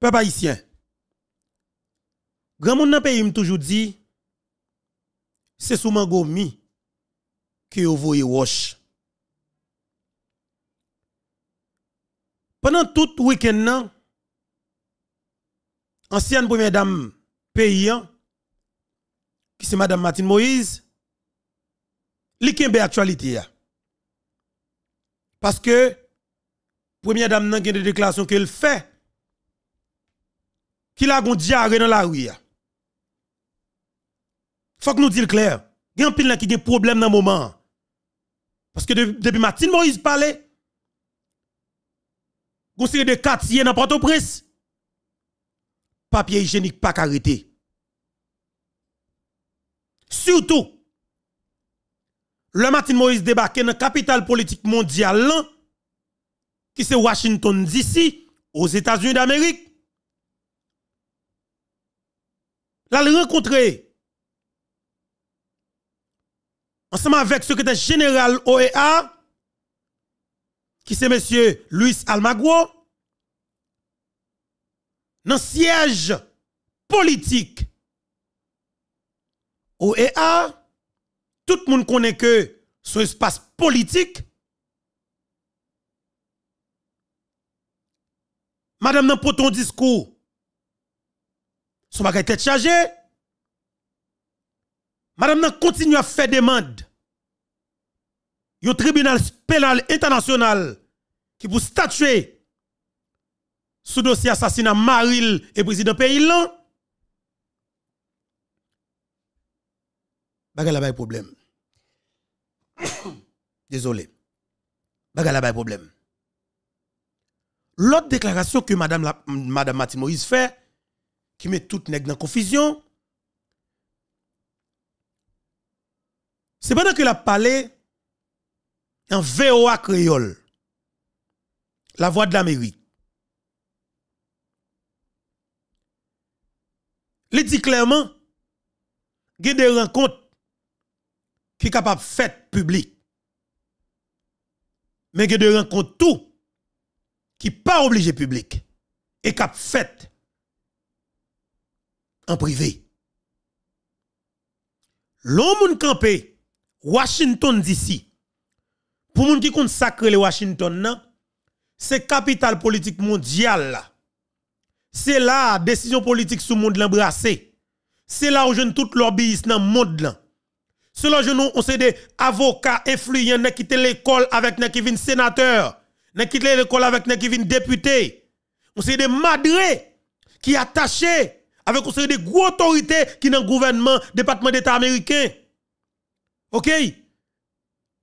Peuple haïtien, grand monde dans pays m'a toujours dit, c'est sous Mangomi que vous voyez Pendant tout week-end, ancienne première dame paysan, qui c'est Madame Martine Moïse, li kembe actualité ya. Parce que, première dame nan de déclaration qu'elle fait, qui la gon diarrhée dans la rue. Faut que nous disions clair. Il y a un qui a problèmes dans le moment. Parce que depuis Matin Moïse parlait, il de quartiers dans Port-au-Prince. Papier hygiénique pas arrêté. Surtout, le Matin Moïse débarqué dans la capitale politique mondiale, qui c'est Washington DC, aux États-Unis d'Amérique. L'a le rencontrer. Ensemble avec le secrétaire général OEA, qui c'est monsieur Luis Almagro, dans siège politique OEA, tout le monde connaît que ce espace politique, Madame n'a pas ton discours, son bagage tête chargé, Madame nan continue à faire demande. Le tribunal pénal international qui pour statuer sous dossier assassinat Maril et président pays là. Bagay la bay problème. Désolé. Bagay la bay problème. L'autre déclaration que madame la, madame fait qui met tout nègre dans confusion. C'est pendant que la parlé en VOA créole, la voix de l'Amérique. Il dit clairement, il y a des rencontres qui sont capables de faire public. Mais il y a des rencontres tout qui pas obligé public et qui faites en privé. L'homme campé, Washington d'ici, pour moun qui consacre le Washington, c'est capitale politique mondiale. C'est là, décision politique sous monde l'embrasser. C'est là où je tout lobbyiste dans le monde. Là. C'est là on sait des avocats influents qui quitté l'école avec qui viennent sénateur, qui quitté l'école avec qui viennent député. On sait des madrés qui attachés avec une des de gros autorités qui dans le gouvernement, département d'État américain. OK?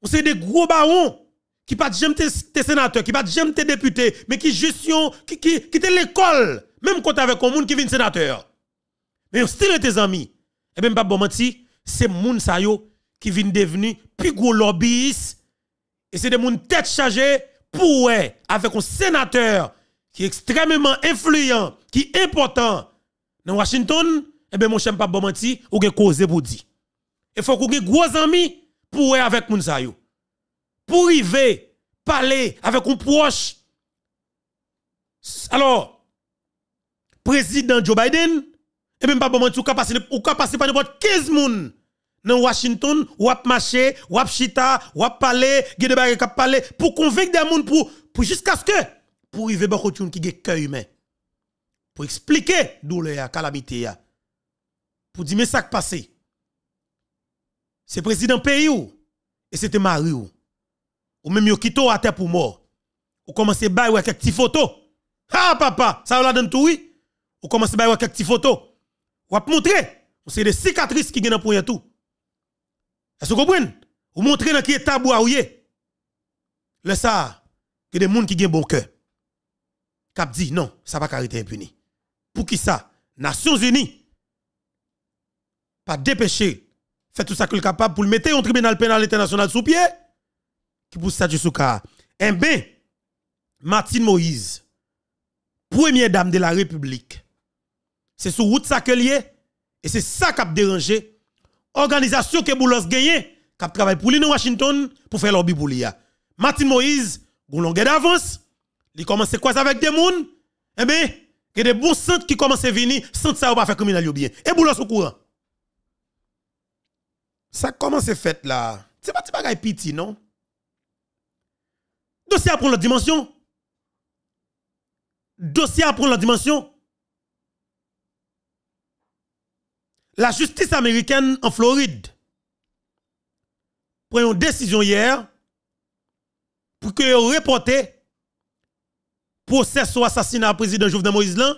On sait des gros barons qui pas jamais tes sénateurs, qui pas jamais tes députés, mais qui juste qui qui qui l'école, même quand avec un monde qui vient sénateur. Mais on style tes amis. Et eh même ben, pas bon menti, c'est moun sa yo qui vient devenir plus gros lobbyiste et c'est des moun tête chargée pour avec un sénateur qui est extrêmement influent, qui est important dans Washington, eh ben mon cher pas bon menti, ou gen cause pour dire. Il faut qu'on gen gros amis pour avec moun sa yo. Pour arriver parler avec un proche. Alors président Joe Biden eh bien, pas bon menti ou passer ou pas n'importe 15 moun dans Washington ou ap marcher, ou ap chita, ou ap parler, de parler pour convaincre des moun pour pour jusqu'à ce que pour arriver bon ben, qui gen cœur humain pour expliquer douleur, la calamité, pour dire mais ça qui passé. C'est président pays ou, et c'était mari ou. même yon quitté à terre pour mort. Ou commencez à bailler quelques petites photos. Ah papa, ça la donne tout oui. Ou commencez à bailler quelques petites photos. Ou à montrer, c'est des cicatrices qui gagnent pour yon tout. Est-ce que vous comprenez? Ou montrer dans qui est tabou à Le ça, que des gens qui ont bon cœur. Cap dit non, ça va pas arrêter impuni. Pour qui ça Nations Unies. Pas dépêché. Fait tout ça que le capable pour le mettre au tribunal pénal international sous pied. Qui pour ça, du cas. Eh bien, Martine Moïse, première dame de la République, c'est sous route ça que lié. Et c'est ça qui a dérangé. Organisation que Boulos gagné, qui travaillé pour lui dans Washington pour faire lobby pour lui. Martin Moïse, vous d'avance. Il commence quoi avec des mouns? Eh bien, il y a des bons centres qui commencent à venir, sans ça, on pas faire criminel bien. Et boulot sous courant. Ça commence à faire là. C'est pas un bagage petit, non? Dossier à prendre la dimension. Dossier à prendre la dimension. La justice américaine en Floride prend une décision hier pour que reportez procès sur assassinat président Jovenel Moïse là,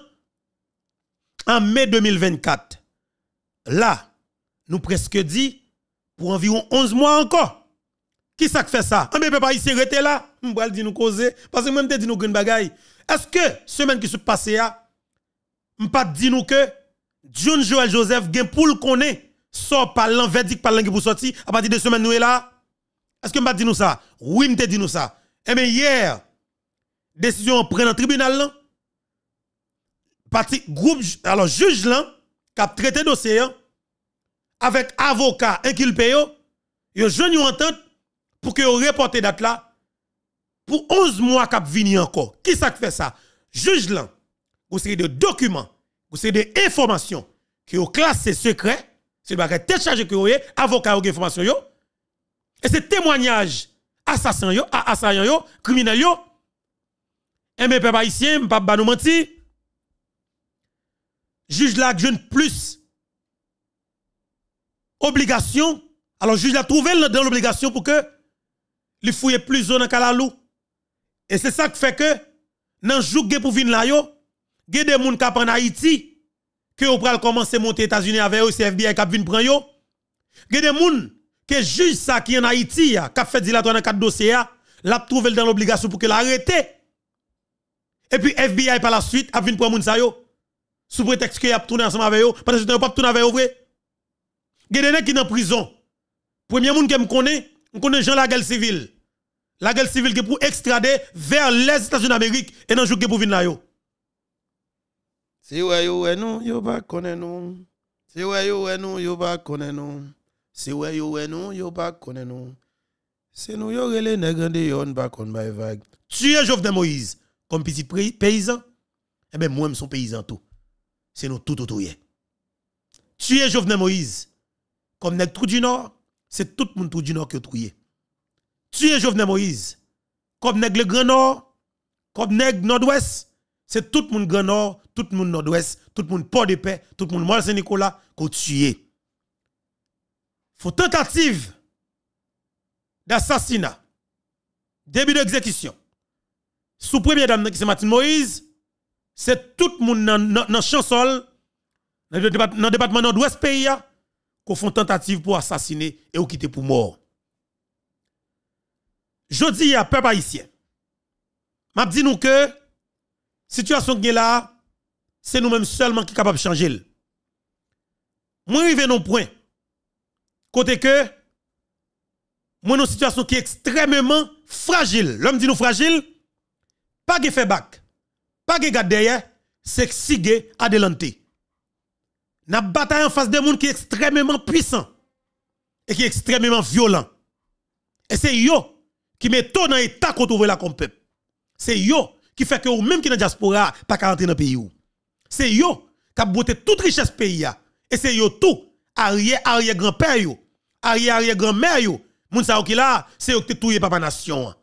en mai 2024. Là, nous presque dit, pour environ 11 mois encore. Qui ça fait ça? Un peut pas ici rester là, on va dire nous causer, parce que même te dit nous grande bagaille. Est-ce que, semaine qui se passe là, on pas dit nous que, John Joel Joseph, gen pour le connaît, sort par l'an, verdict par langue pour sortir, à partir de semaine nous est là? Est-ce que m'a dit nous ça? Oui, m'a dit nous ça. Eh bien, hier, décision prend en tribunal là. Parti groupe alors juge là qui a traité dossier hein, avec avocat inculpé yo, yo jeune entente pour que yo reporte date là pour 11 mois qui venir encore. Qui ça fait ça Juge là, vous avez des documents, vous avez des informations qui ont classé secret, c'est le bagage tête chargé que vous avez, avocat ou information yo. Et c'est témoignage assassin yo, assassin yo, criminel yo eh bien, peuple haïtien, pas nous mentir. Juge la jeune plus obligation. Alors, juge la trouvé dans l'obligation pour que lui fouille plus zone dans Kalalou. Et c'est ça qui fait que, dans le jour vous venez là, il y a des gens qui en Haïti, que vous pral commencer à monter aux États-Unis avec eux, c'est FBI qui vient prendre yo. Il y a des gens qui juge ça qui en Haïti, qui a fait dilatoire dans quatre dossiers, l'a trouvé dans l'obligation pour que l'arrête et puis FBI par la suite a venu prendre moun sa Sous prétexte qu'il a tourné ensemble avec eux, parce que n'as pas tourné avec eux vrai. qui est en prison. Premier monde qui me connaît, me connaît Jean la guerre civile. La guerre civile qui pour extrader vers les États-Unis d'Amérique et qui est pour venir là Si ouais yo ouais nous, yo pas connaissez nous. Si ouais yo ouais nous, yo pas nous. Si ouais yo ouais nous, yo pas nous. Si nous yo de yon pas vague. Tuez de Moïse comme petit paysan, eh bien, moi, je suis paysan tout. C'est nous tout Tu Tuer Jovenel Moïse, comme nèg tout du Nord, c'est tout le monde tout du Nord qui que Tu Tuer Jovenel Moïse, comme nèg le Grand Nord, comme nèg Nord-Ouest, c'est tout le monde Grand Nord, tout le monde Nord-Ouest, tout le monde Port de Paix, tout le monde moi Saint-Nicolas, a tué. Faut tentative d'assassinat, début d'exécution sous première dame qui c'est Martine Moïse, c'est tout le monde dans le chansol, dans le département nord-ouest pays, hein, qui font tentative pour assassiner et qui quitter pour mort. Je dis à peuple haïtien, m'a dit nous que situation qui est là, c'est nous-mêmes seulement qui sommes capables de changer. Moi, arrivé non point. Côté que, moi, une situation qui est extrêmement fragile. L'homme dit nous fragile, pas de fait back, pas de garde derrière, hein. c'est sigue On N'a bataille en face de monde qui est extrêmement puissant et qui est extrêmement violent. Et c'est yo qui met tout dans l'état qu'on trouve là comme peuple. C'est yo qui fait que vous même qui dans la diaspora pas qu'à dans le pays C'est yo qui a bouté toute richesse pays Et c'est yo tout arrière arrière grand-père yo, arrière arrière grand-mère yo. Moun sa qui là, c'est yo qui touye papa nation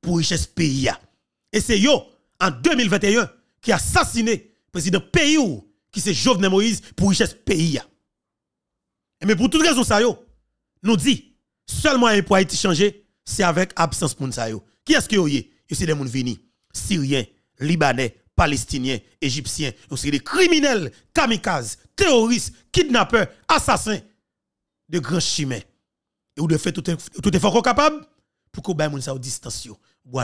pour richesse pays et c'est yo, en 2021, qui a assassiné président pays qui c'est Jovenel Moïse pour richesse pays. Et mais pour toute raison ça yo, nous dit, seulement un pour Haïti changer, c'est avec absence de ça yo. Qui est-ce que yo y c'est des gens venus, Syriens, Libanais, Palestiniens, Égyptiens, aussi des criminels, kamikazes, terroristes, kidnappeurs, assassins, de grands chimères. Et ou de fait tout, effort capable pour que les gens distance, ou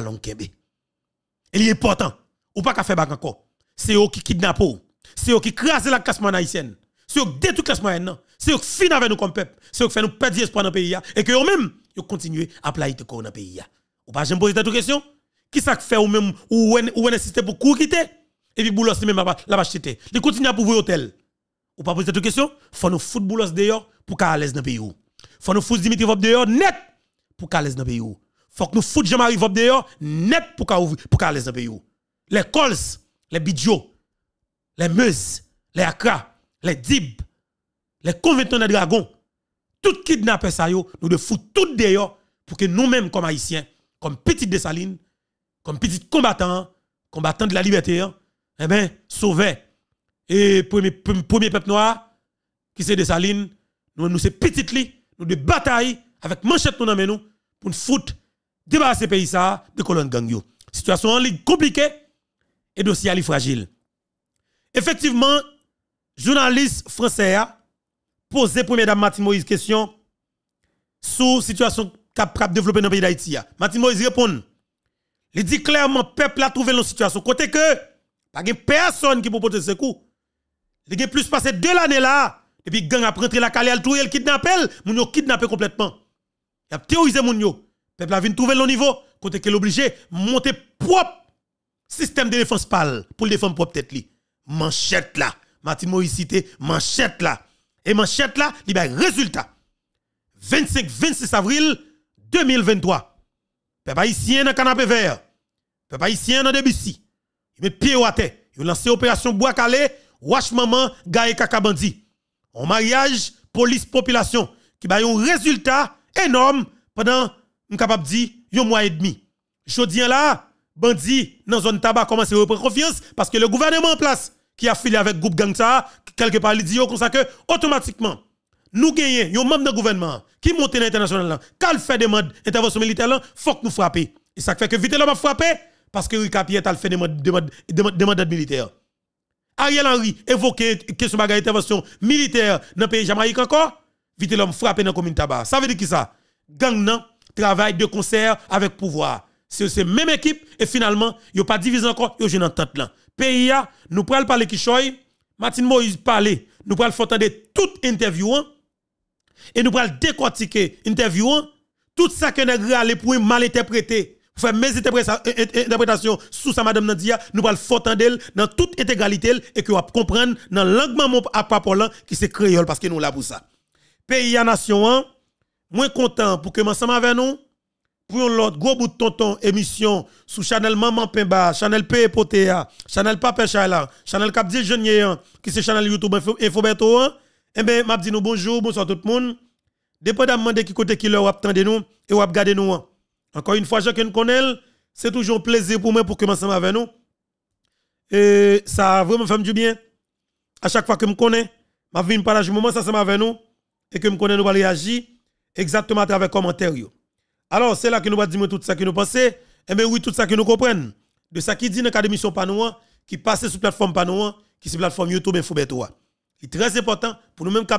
il est important. Ou pas qu'à faire bac encore. C'est eux qui kidnappent. C'est eux qui crasent la classe haïtienne. C'est eux qui détruisent la classe moyenne. C'est eux qui finissent avec nous comme peuple. C'est eux qui font nous perdre espoir dans le pays. Et que eux-mêmes, ils continuent à plaider dans le pays. Ou pas, j'aime poser de questions. Qui ça fait ou même ou ou insister pour quitter? Et puis Boulos même la bas acheter. Ils continuent à pouvoir hôtel. Ou pas poser cette question Faut nous foutre Boulos dehors pour qu'à l'aise dans le pays. Faut nous foutre Dimitri Vop dehors net pour qu'à l'aise dans le pays faut que nous foutions Jean-Marie Vob net pour qu'elles pour qu'aller Les Cols, les Bidjo, les meuses, les akra, les Dib, les conventons de Dragon, tout pas ça yo, nous de foutre tout d'ailleurs pour que nous-mêmes comme haïtiens, comme de Dessalines, comme petits combattants, combattants de la liberté, hein, eh ben sauver et premier premier peuple noir qui c'est dessaline. nous nous c'est petites li, nous de bataille avec manchette nous nous pour nous foutre débarrasser pays ça de colonne gang yo. Situation en ligne compliquée et dossier à fragile. Effectivement, journaliste français a posé premier dame Martin Moïse question sur situation capable de développer dans le pays d'Haïti. Martin Moïse répond. Il dit clairement peuple a trouvé une situation côté que pas de personne qui peut porter ce coup. Il y a plus passé deux l'année là depuis gang a rentré la calée tout elle kidnappel, moun yo kidnappé complètement. Il a théorisé moun yo. Peuple a venu trouver le niveau, côté qu'elle est obligé monter propre système de défense pal pour défendre propre tête li. Manchette là, Martin Moïse manchette là. Et manchette là, il y a résultat. 25-26 avril 2023. Peuple haïtien dans canapé vert. Peuple haïtien dans Debussy. Il met pied à terre. Il lance opération bois calé, wash maman, gaïka kaka bandi. En mariage, police population qui a un résultat énorme pendant suis capable de dire, un mois et demi. Je dis là, bandit dans zone tabac commence à reprendre confiance parce que le gouvernement en place qui a filé avec groupe gang ça quelque part, il dit comme ça que automatiquement, nous gagnons, un membre du gouvernement qui monte l'international, qui fait demande intervention militaire, il faut que nous frappions. Et ça fait que vite l'homme a frappé parce que Ricapiet a fait demande demande demande militaire. Ariel Henry une question de intervention militaire dans le pays Jamaïque encore, vite l'homme frappé dans la commune tabac. Ça veut dire qui ça? Gang non travail, de concert avec pouvoir. C'est la même équipe et finalement, ils n'ont pas divisé encore, ils ont une entente là. PIA, nous prenons parler qui Martin Moïse parle, nous prenons faire entendre toute interviews, hein. et nous prenons décortiquer interviewant hein. tout ça que nous avons pour mal interpréter. faire mes interprétations sous sa madame Nadia, nous prenons faire d'elle, dans toute intégralité et que vous comprendre dans langue maman à qui c'est créole parce que nous là pour ça. Pays nation hein. Moins content pour que m'ensemble avec nous pour l'autre gros bout de tonton émission sous Chanel Maman Pemba, Chanel P Potea, Chanel Papa Chala, Chanel Jeunier qui c'est Chanel YouTube Infoberto. Eh ben m'a dit nous bonjour, bonsoir tout le monde. Dépendamment de qui côté qui leur attendez nous et ou regardez nous. Encore une fois, chacun connais, c'est toujours un plaisir pour moi pour que commencer avec nous. Et ça vraiment fait du bien. À chaque fois que je me connais, ma vie me ce moment ça c'est avec nous et que je me connais nous allons réagir exactement à travers commentaire. Alors, c'est là que nous allons dire tout ça que nous pensons. Et eh bien oui, tout ça que nous comprenons. De ça qui dit dans la mission Panouan, qui passe sur plateforme Panouan, qui sur plateforme YouTube Il est très important pour nous même qui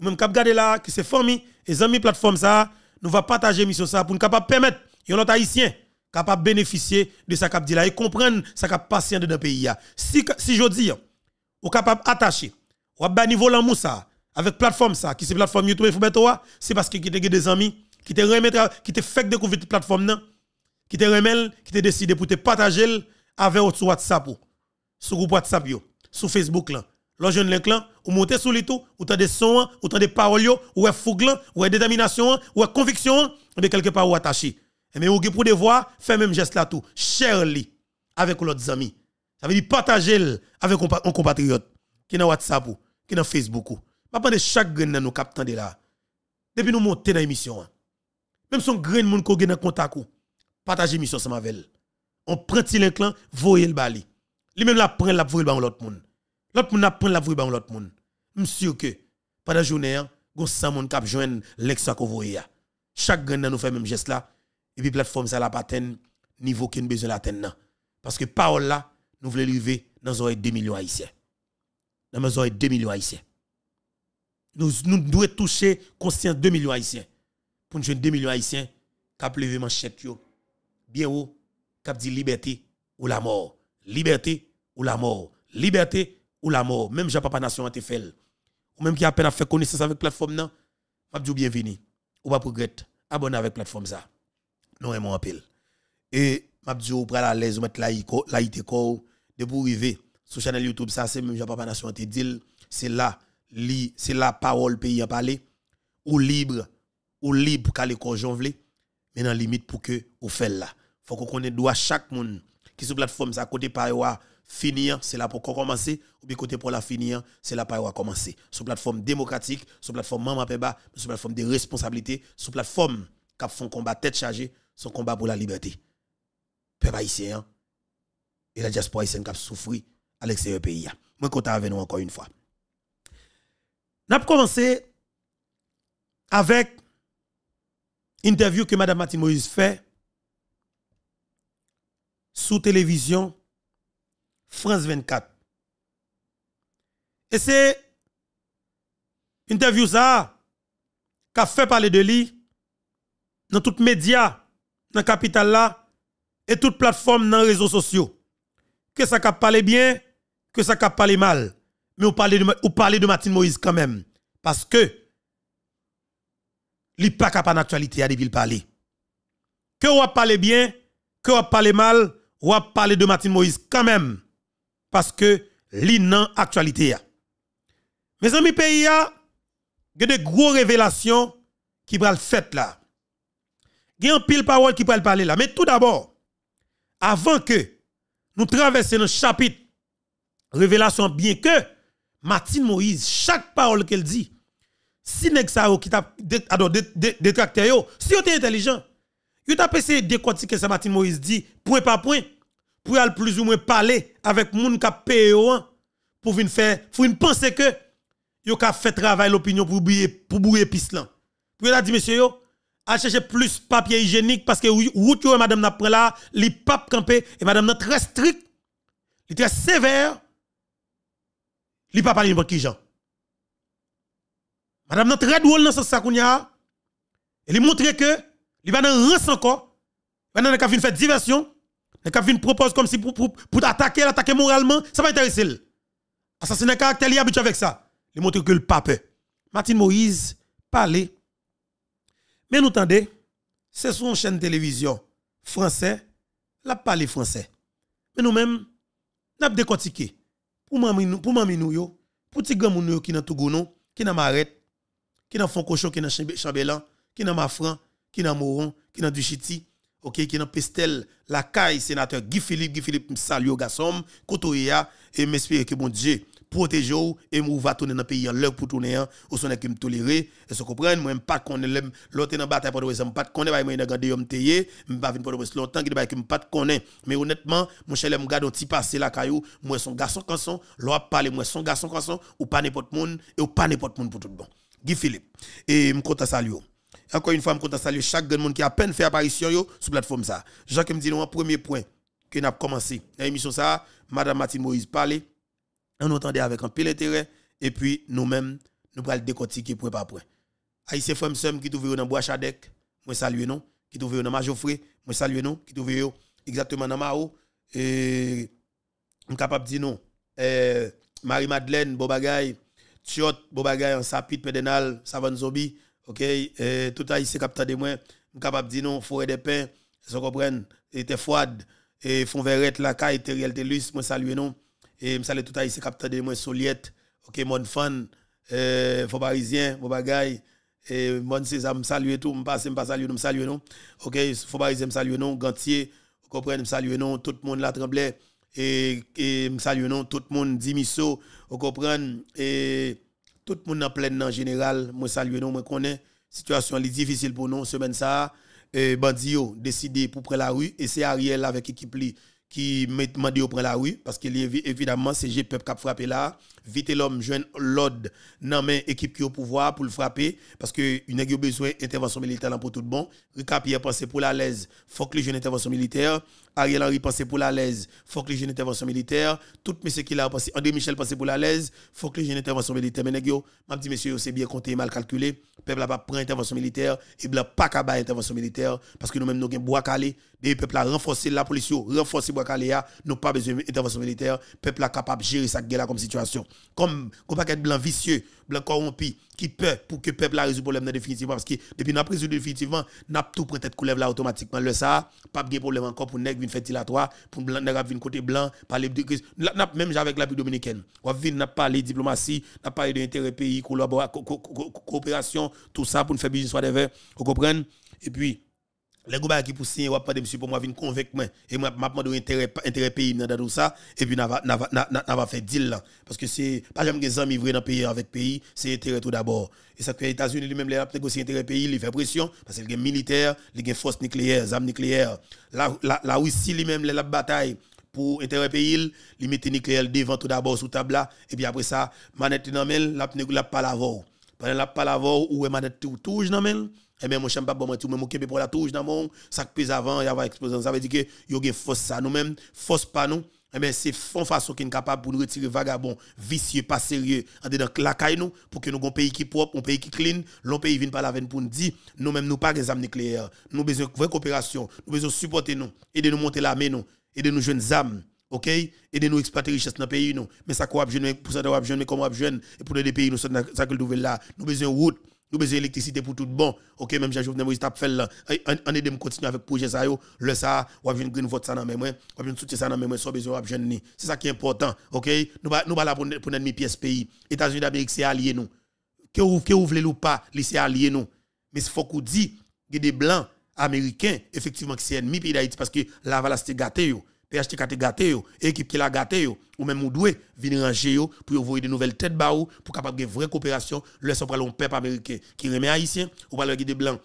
nous-mêmes qui garder là, qui se famille, et amis plateforme ça, nous va partager mission ça pour nous capable permettre, yon Haïtiens, haïtien, capable bénéficier de ça cap dit là et comprendre ça cap passer dans notre pays Si si je dis, ou capable attacher, ou à bas niveau l'amour ça, avec plateforme ça, qui c'est plateforme YouTube c'est parce que qui a des amis, qui te qui fait découvrir cette plateforme là, qui te remet, qui te décidé pour te partager avec autre WhatsApp ou, sur groupe WhatsApp yo, sur Facebook là. là jeune link là, ou montez sur les tout, ou t'as des sons, ou t'as des paroles yo, ou est fouglan, ou est détermination, ou est conviction, mais eh quelque part attaché. Mais eh ou pour devoir faire même geste là tout, cherli avec l'autre amis. Ça veut dire partager avec un compatriote qui dans WhatsApp ou qui dans Facebook ou pas prendre chaque grain nous nos de là. Depuis nous monter dans l'émission. Hein. Même son grain moun ko est dans contact ou. l'émission ensemble avec On prend le un clan, voyez le bali. Lui même la prend la voye dans l'autre monde. L'autre monde la prend la voye dans l'autre suis sûr que pendant journée, go 100 moun cap, joindre l'exa ko Chaque grain nous fait même geste là et puis plateforme ça la patenne niveau qu'une besoin la tenne hein. parce que parole là nous voulons arriver dans 2 millions haïtiens. Dans les 2 millions haïtiens nous, nous devons toucher conscience 2 millions haïtiens. Pour nous jouer 2 millions haïtiens, cap lever manchette yo. Bien haut, cap dit liberté ou la mort. Liberté ou la mort. Liberté ou la mort. Même Jean-Papa Nation a fait. Ou même qui a peine à faire connaissance avec plateforme là m'a dit bienvenue. Ou pas regretter. Abonnez avec plateforme ça. Non, et mon appel Et m'a dit ou pral à l'aise mettre la laïte ko, de pour arriver sur chaîne YouTube ça c'est même Jean-Papa Nation a dit c'est là c'est la parole pays à parler, ou libre, ou libre pour qu'aller conjonvler, mais dans limite pour que vous fassiez là. Faut qu'on connaisse chaque monde qui sur plateforme ça côté par finir, c'est là pour commencer, ou bien côté pour la finir, c'est là pour commencer. Sur plateforme démocratique, sur plateforme Maman Peba, sur plateforme de responsabilité, sur plateforme qui font combat tête chargée, son combat pour la liberté. Peuple haïtien, hein. et la diaspora haïtienne qui a souffert à l'extérieur pays. Hein. Moi, content avec nous encore une fois avons commencé avec interview que Mme Martine Moïse fait sous télévision France 24. Et c'est interview ça qui a fait parler de lui dans toutes les médias, dans la capitale là, et toutes les plateformes dans les réseaux sociaux. Que ça parle parlé bien, que ça a parlé mal mais on parlez de, Matin Martin Moïse quand même. Parce que, il pas capable d'actualité à parler. Que vous parlez bien, que vous parlez mal, vous parlez de Martin Moïse quand même. Parce que, pas actualité. Mes amis pays, il y a de gros révélations qui le fait là. Il y a un pile parole qui le parler là. Mais tout d'abord, avant que nous traversions le chapitre, révélation bien que Martine Moïse, chaque parole qu'elle dit, si nèg ça qui t'a détracté si tu es intelligent, yo t'a pensé de que ça Martine Moïse dit point par point pour aller plus ou moins parler avec moun ont payé hein, pour venir faire pour une penser que yo ka fait travail l'opinion pour bouiller pour bouiller pislan. Pour a dit monsieur yo à chercher plus papier hygiénique parce que route et madame n'a prend là, li pape campé et madame n'a très strict, très sévère Li pa parler n'importe qui gens. Madame notre très drôle dans ce ça kounya. Et li montre que li va dans rance encore. Va avons faire diversion, et ka vinn propose comme si pour pour, pour attaquer, attaquer moralement, ça va intéresser l. Assassinat caractère li habitué avec ça. Il montre que le pape. Martin Moïse parlait. Mais nous tendez, c'est sur une chaîne télévision française, la parler français. Mais nous-mêmes, nous avons décortiqué pour mami pour mami yo, pour ti grand moun yo qui nan Togonon, qui nan Maret, qui nan Foncochon, qui nan Chambellan, qui nan Mafran, qui nan Moron, qui nan Duchiti, OK, qui nan Pestel, la caille sénateur Guy Philippe, Guy Philippe salut garçon, Kotoya et m'espère que bon Dieu protéger et moi va tourner dans le pays en l'heure pour tourner hein. ou son toléré, et se comprendre moi pas connaît l'autre dans bataille pour me pas de pas moi dans grand homme tayé me pas venir pour longtemps qui que pas mais honnêtement mon cher me garde un petit passé la caillou moi son garçon kanson, l'on parler moi son garçon canson ou pas n'importe monde et ou pas n'importe monde pour tout bon Guy Philippe et me content encore une fois m'kota salut chaque chaque monde qui a peine fait apparition yo sur plateforme ça Jacques me dit premier point que n'a commencé l'émission ça madame Martine Moïse parler on entendait avec un pile intérêt et puis nous-mêmes, nous prenons décortiquer pour par point. Aïssé Femsem qui trouve dans Bois Chadek, moi salue non, qui trouve dans Majofré, moi salue non, qui trouve exactement dans Mao, et suis capable de dire non. Eh, Marie-Madeleine, Bobagay, Tchot, Bobagay, en Sapit, Pédénal, Savan Zobi, ok, eh, tout Aïssé capta de moi, suis capable de dire non, Forêt des Pins, vous comprenez, était froide, et Fonverette, la caille, Teriel, Telus, moi salue non. Et je salue tout les capteur de moi, Soliette, ok, mon fan, euh, Faux Parisien, mon bagay, et mon César, je salue tout, je passe, je nous je salue non. Ok, Faux Parisien, je salue non, Gantier, vous comprenez, je salue non, tout le monde la tremblait, et je salue non, tout le monde Dimisso, je vous et tout le monde en pleine en général, je salue non, je connais, situation est difficile pour nous, semaine ça, et Bandio décidé pour prendre la rue, et c'est Ariel avec équipe qui m'a demandé auprès de la rue, parce que évidemment, c'est j'ai peuple qui a frappé là, vite l'homme jeune l'ode dans main équipe qui au pouvoir pour le frapper parce que une a besoin intervention militaire pour tout bon Ricapier Pierre pensé pour la il faut que les jeunes intervention militaire Ariel Henry pensé pour la il faut que les jeunes intervention militaire tout monsieur qui l'a pensé André Michel pensé pour la il faut que les jeunes intervention militaire mais négio m'a dit monsieur c'est bien compté mal calculé peuple n'a pas prend intervention militaire et blanc pas capable intervention militaire parce que nous même nous gain bois calé des peuple a renforcé la police renforcé bois calé ah, nous pas besoin intervention militaire peuple a capable gérer ça comme situation comme comme paquet blanc vicieux, blanc corrompu qui peur pour que peuple la le problème définitivement parce que depuis n'a résolu définitivement avons tout prêt tête coulève là automatiquement le ça pas de problème encore pour nèg faire fertilatoire pour blanc nèg un côté blanc parler de n'a même avec la République dominicaine. On avons n'a de diplomatie, n'a parlé d'intérêt pays, coopération, tout ça pour nous faire business whatever. Vous comprenez Et puis les gars qui poussent, ils pas de monsieur pour moi venir convaincre moi et moi je demandé intérêt intérêt pays dans tout ça et puis on va faire un deal là parce que c'est pas jamais des amis vrai dans pays avec pays, c'est intérêt tout d'abord. Et ça que les États-Unis lui-même les négocient négocié intérêt pays, Ils font pression parce qu'ils y militaires, ils ont des forces nucléaires, des armes nucléaires. Là là la Russie lui-même la bataille pour intérêt pays, il met nucléaire devant tout d'abord sous table là et puis après ça manette dans la la pas la pendant la pas la ou manette tout touche dans eh bien, mon pas bon, tout, mais mon kébé pour la touche dans mon sac pèse avant, y avoir explosion. Ça veut dire que y a force ça nous-mêmes, force pas nous. Eh bien, c'est fond façon qui est capable pour nous retirer vagabond, vicieux, pas sérieux, en dedans claquer nous, pour que nous pays qui propre, un pays qui clean, l'on pays vient par la veine pour nous dire, nous-mêmes, nous pas des armes nucléaires, nous besoin de vraie coopération, nous besoin de supporter nous, aider nous monter l'armée nous, aider nous jeunes âmes. OK aider nous exploiter richesse dans pays nous mais ça quoi jeune pour ça pour jeune comment et pour les pays nous ça que nous là nous besoin route nous besoin d'électricité pour tout bon. OK, même jean je Moïse t'a fait là. On eh, aide me continuer avec projet ça yo, le ça, on vient green vote ça dans même, on vient soutenir ça dans même, sans besoin de jeune C'est ça qui est important. OK, nous pas nous pas là pour pour ennemi pièce pays. États-Unis d'Amérique c'est allié nous. Que vous que vous voulez ou pas, c'est allié nous. Mais il faut qu'on dit que des blancs américains effectivement qui c'est ennemi pays d'Haïti parce que la va la gâté yo. PHTK gâté équipe qui l'a gâté ou même ou doué, venir ranger yo pour envoyer de nouvelles têtes baou pour capable de vraie coopération, le son pral peuple américain qui remet haïtien ou le guide blanc,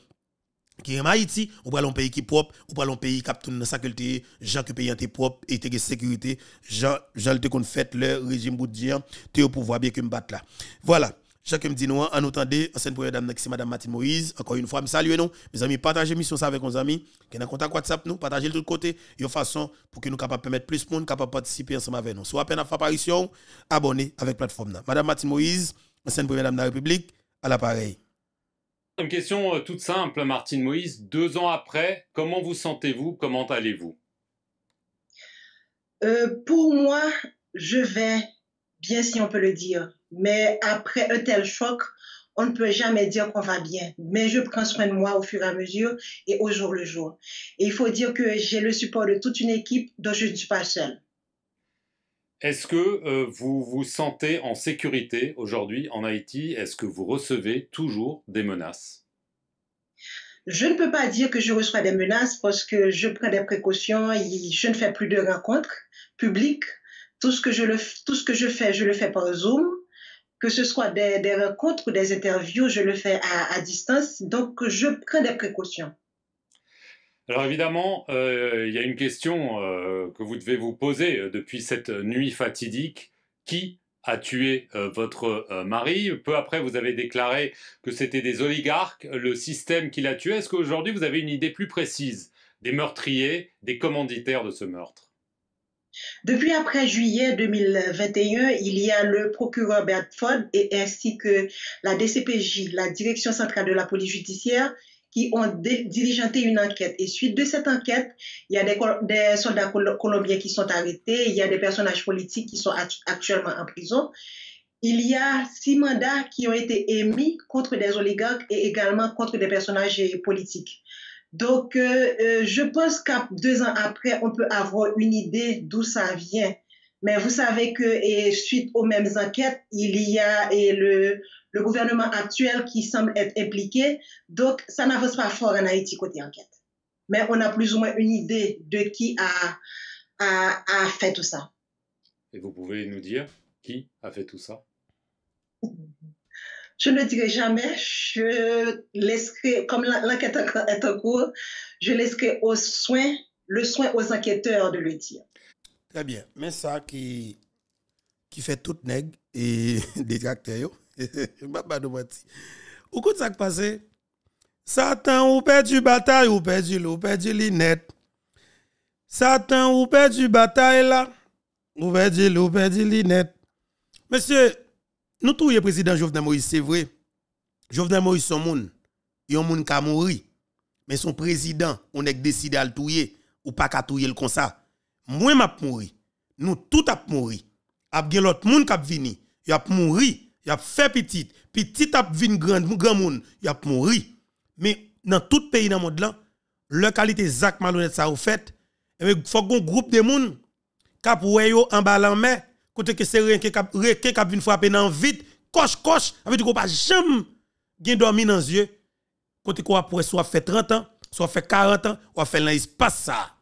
qui remet Haïti, ou pral un pays qui propre, ou pral un pays qui tout dans sa culture, gens qui payent propre et te sécurité, gens gens te fait le régime boudien, te au pouvoir bien que me là. Voilà. Chacun me dit nous, en attendant, ancienne première dame, c'est Madame Martine Moïse. Encore une fois, me saluer nous. Mes amis, partagez mission ça avec nos amis. Qui en contact WhatsApp nous, partagez de tout côté. une façon pour que nous capables permettre plus de monde capable participer ensemble avec nous. Soit à peine à apparition, abonnez avec plateforme. Madame Martine Moïse, ancienne première dame de la République, à l'appareil. Une question euh, toute simple, Martine Moïse. Deux ans après, comment vous sentez-vous Comment allez-vous euh, Pour moi, je vais, bien si on peut le dire, mais après un tel choc, on ne peut jamais dire qu'on va bien, mais je prends soin de moi au fur et à mesure et au jour le jour. Et il faut dire que j'ai le support de toute une équipe dont je ne suis pas seule. Est-ce que euh, vous vous sentez en sécurité aujourd'hui en Haïti Est-ce que vous recevez toujours des menaces Je ne peux pas dire que je reçois des menaces parce que je prends des précautions, et je ne fais plus de rencontres publiques. Tout ce que je, tout ce que je fais, je le fais par Zoom que ce soit des, rencontres ou des interviews, je le fais à, distance, donc je prends des précautions. Alors évidemment, euh, il y a une question euh, que vous devez vous poser euh, depuis cette nuit fatidique. Qui a tué votre mari Peu après, vous avez déclaré que c'était des oligarques, le système qui l'a tué. Est-ce qu'aujourd'hui, vous avez une idée plus précise des meurtriers, des commanditaires de ce meurtre depuis après juillet 2021, il y a le procureur Bertford et ainsi que la DCPJ, la Direction centrale de la police judiciaire, qui ont diligenté une enquête. Et suite de cette enquête, il y a des, soldats colombiens qui sont arrêtés, il y a des personnages politiques qui sont actuellement en prison. Il y a six mandats qui ont été émis contre des oligarques et également contre des personnages politiques. Donc, euh, euh, je pense qu'à deux ans après, on peut avoir une idée d'où ça vient. Mais vous savez que et suite aux mêmes enquêtes, il y a et le, gouvernement actuel qui semble être impliqué. Donc, ça n'avance pas fort en Haïti côté enquête. Mais on a plus ou moins une idée de qui a, a, a fait tout ça. Et vous pouvez nous dire qui a fait tout ça mm-hmm je ne dirai jamais. Je laisserai, comme l'enquête est en cours, je laisserai au soin, le soin aux enquêteurs de le dire. Très bien. Mais ça qui, qui fait tout nègre et détracteur, ce que ça passe? Satan ou du bataille ou perdu l'eau, perd perdu l'inette. Satan ou du bataille là, ou perdu du perdu l'inette. Monsieur, nous tous, le président Jovenel Moïse, c'est vrai. Jovenel Moïse, son monde, il y a un monde qui a mouru. Mais son président, on est décidé à le tuer ou pas qu'à tuer le comme ça. Moi, m'a mouri. Nous tout a mouri. A gen l'autre monde qui a vini, il a mouri, il a fait petit, petit a vini grand grand monde, il a mouri. Mais dans tout pays dans monde là, leur qualité Zach malhonnête ça au fait, eh il faut un groupe de monde qui a yo en bas en mer côté que c'est rien qui cap qui cap frapper dans vite coche coche avec du pas jamais gain dormi dans yeux côté quoi après soit fait 30 ans soit fait 40 ans ou fait dans espace ça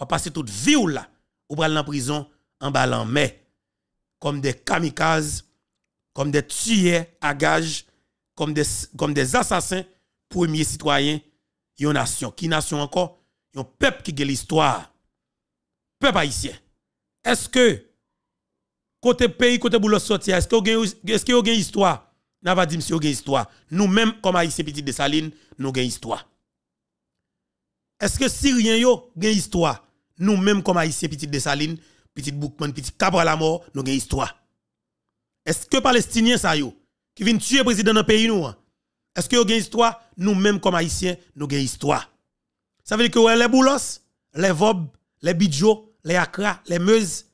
on passer toute vie ou là ou pral en prison en balan, mais comme des kamikazes comme des tueurs à gage comme des comme des assassins premiers citoyens yon nation qui nation encore Yon peuple qui gagne l'histoire peuple haïtien est-ce que côté pays, côté boulot sorti, est-ce que est-ce une histoire N'a pas dit monsieur une histoire. Nous-mêmes comme haïtiens petit de Saline, nous une histoire. Est-ce que Syriens yo une histoire Nous-mêmes comme haïtiens petit de petit Boukman, petit Cabral la mort, nous une histoire. Est-ce que Palestiniens ça yo qui viennent tuer le président d'un pays nous hein? Est-ce que une histoire Nous-mêmes comme haïtiens, nous une histoire. Ça veut dire que les boulos, les vob, les bidjo, les akra, les meuse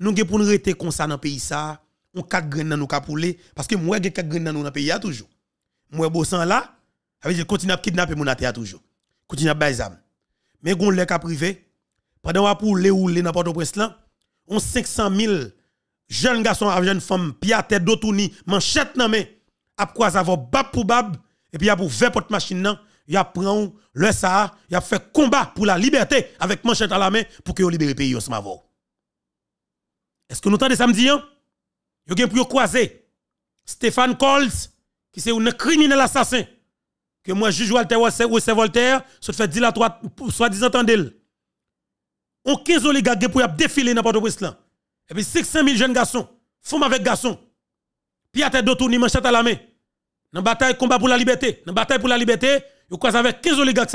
nous gen pour rester comme ça dans pays ça on quatre graines dans nous capouler parce que moi gen quatre graines dans nous pays a toujours moi bossan là avec je continue à kidnapper mon athée toujours continue à baisam mais gon l'a privé pendant pour les ou les n'importe prince là on 500 000 jeunes garçons avec jeunes femmes piate dotouni manchette nan main a quoi ça va bab pour bab et puis a pour faire porte machine nan il a prend le ça il a fait combat pour la liberté avec manchette à la main pour que libéré pays ensemble est-ce que nous entendons samedi Vous hein? avez pour croiser Stéphane Coles, qui est un criminel assassin, que moi, juge Walter c'est Voltaire, se fait dilatoire, soi-disant entendez On 15 oligarques pour défiler n'importe où là. Et puis 600 000 jeunes garçons, font avec garçons, puis à tête de tourni, manchette à la main, dans la bataille combat pour la liberté, dans la bataille pour la liberté, vous croisez avec 15 oligarques,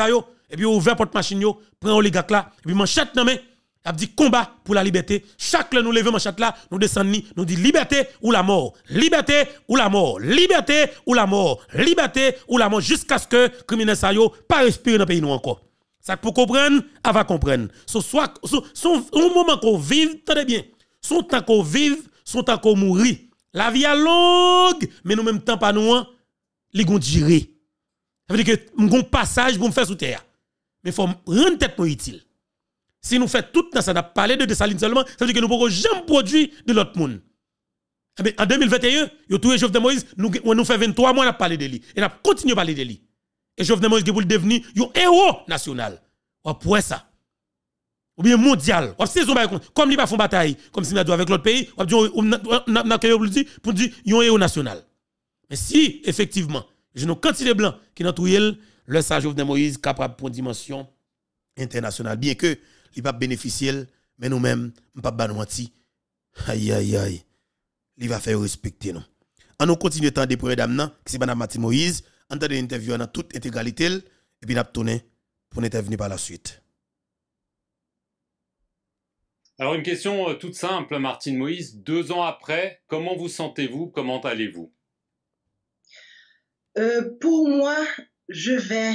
et puis vous ouvrez porte machine, prenez oligarque là, et puis manchette dans la main a dit combat pour la liberté. Chaque nous levons chat là, nous descendons, nous dit liberté ou la mort, liberté ou la mort, liberté ou la mort, liberté ou la mort, jusqu'à ce que criminels respire pas dans le pays nous encore. Ça pour comprendre, avant comprendre. Son soit, moment qu'on vive, tenez bien, son temps qu'on vive, son temps qu'on mourir. La vie est longue, mais nous même temps pas nous, hein, les gon Ça veut dire que un passage pour me faire sous terre. Mais il faut rendre tête utile. Si nous faisons tout dans ça, nous parlé de dessaline seulement, ça veut dire que nous ne pouvons jamais produire de l'autre monde. Eh en 2021, il tout Jovenel Moïse, nous, nous fait 23 mois, à parlé de lui. Et nous continué à parler de lui. Et Jovenel Moïse, pour devenir un héros national. Ou pour ça. Ou bien mondial. Ou saison, comme il va faire bataille, comme si nous avec l'autre pays, ou bien pour dire un héros national. Mais si, effectivement, je n'ai quantité blanc qui n'a tout le ça Jovenel Moïse capable pour une dimension internationale. Bien que il va bénéficier, mais nous-mêmes, on pas nous Aïe, aïe, aïe. Il va faire respecter nous. On nous continue tant des près d'Amna, qui c'est Madame Moïse, on une interview en toute intégralité, et puis on tourner pour intervenir par la suite. Alors une question euh, toute simple, Martine Moïse. Deux ans après, comment vous sentez-vous Comment allez-vous euh, Pour moi, je vais,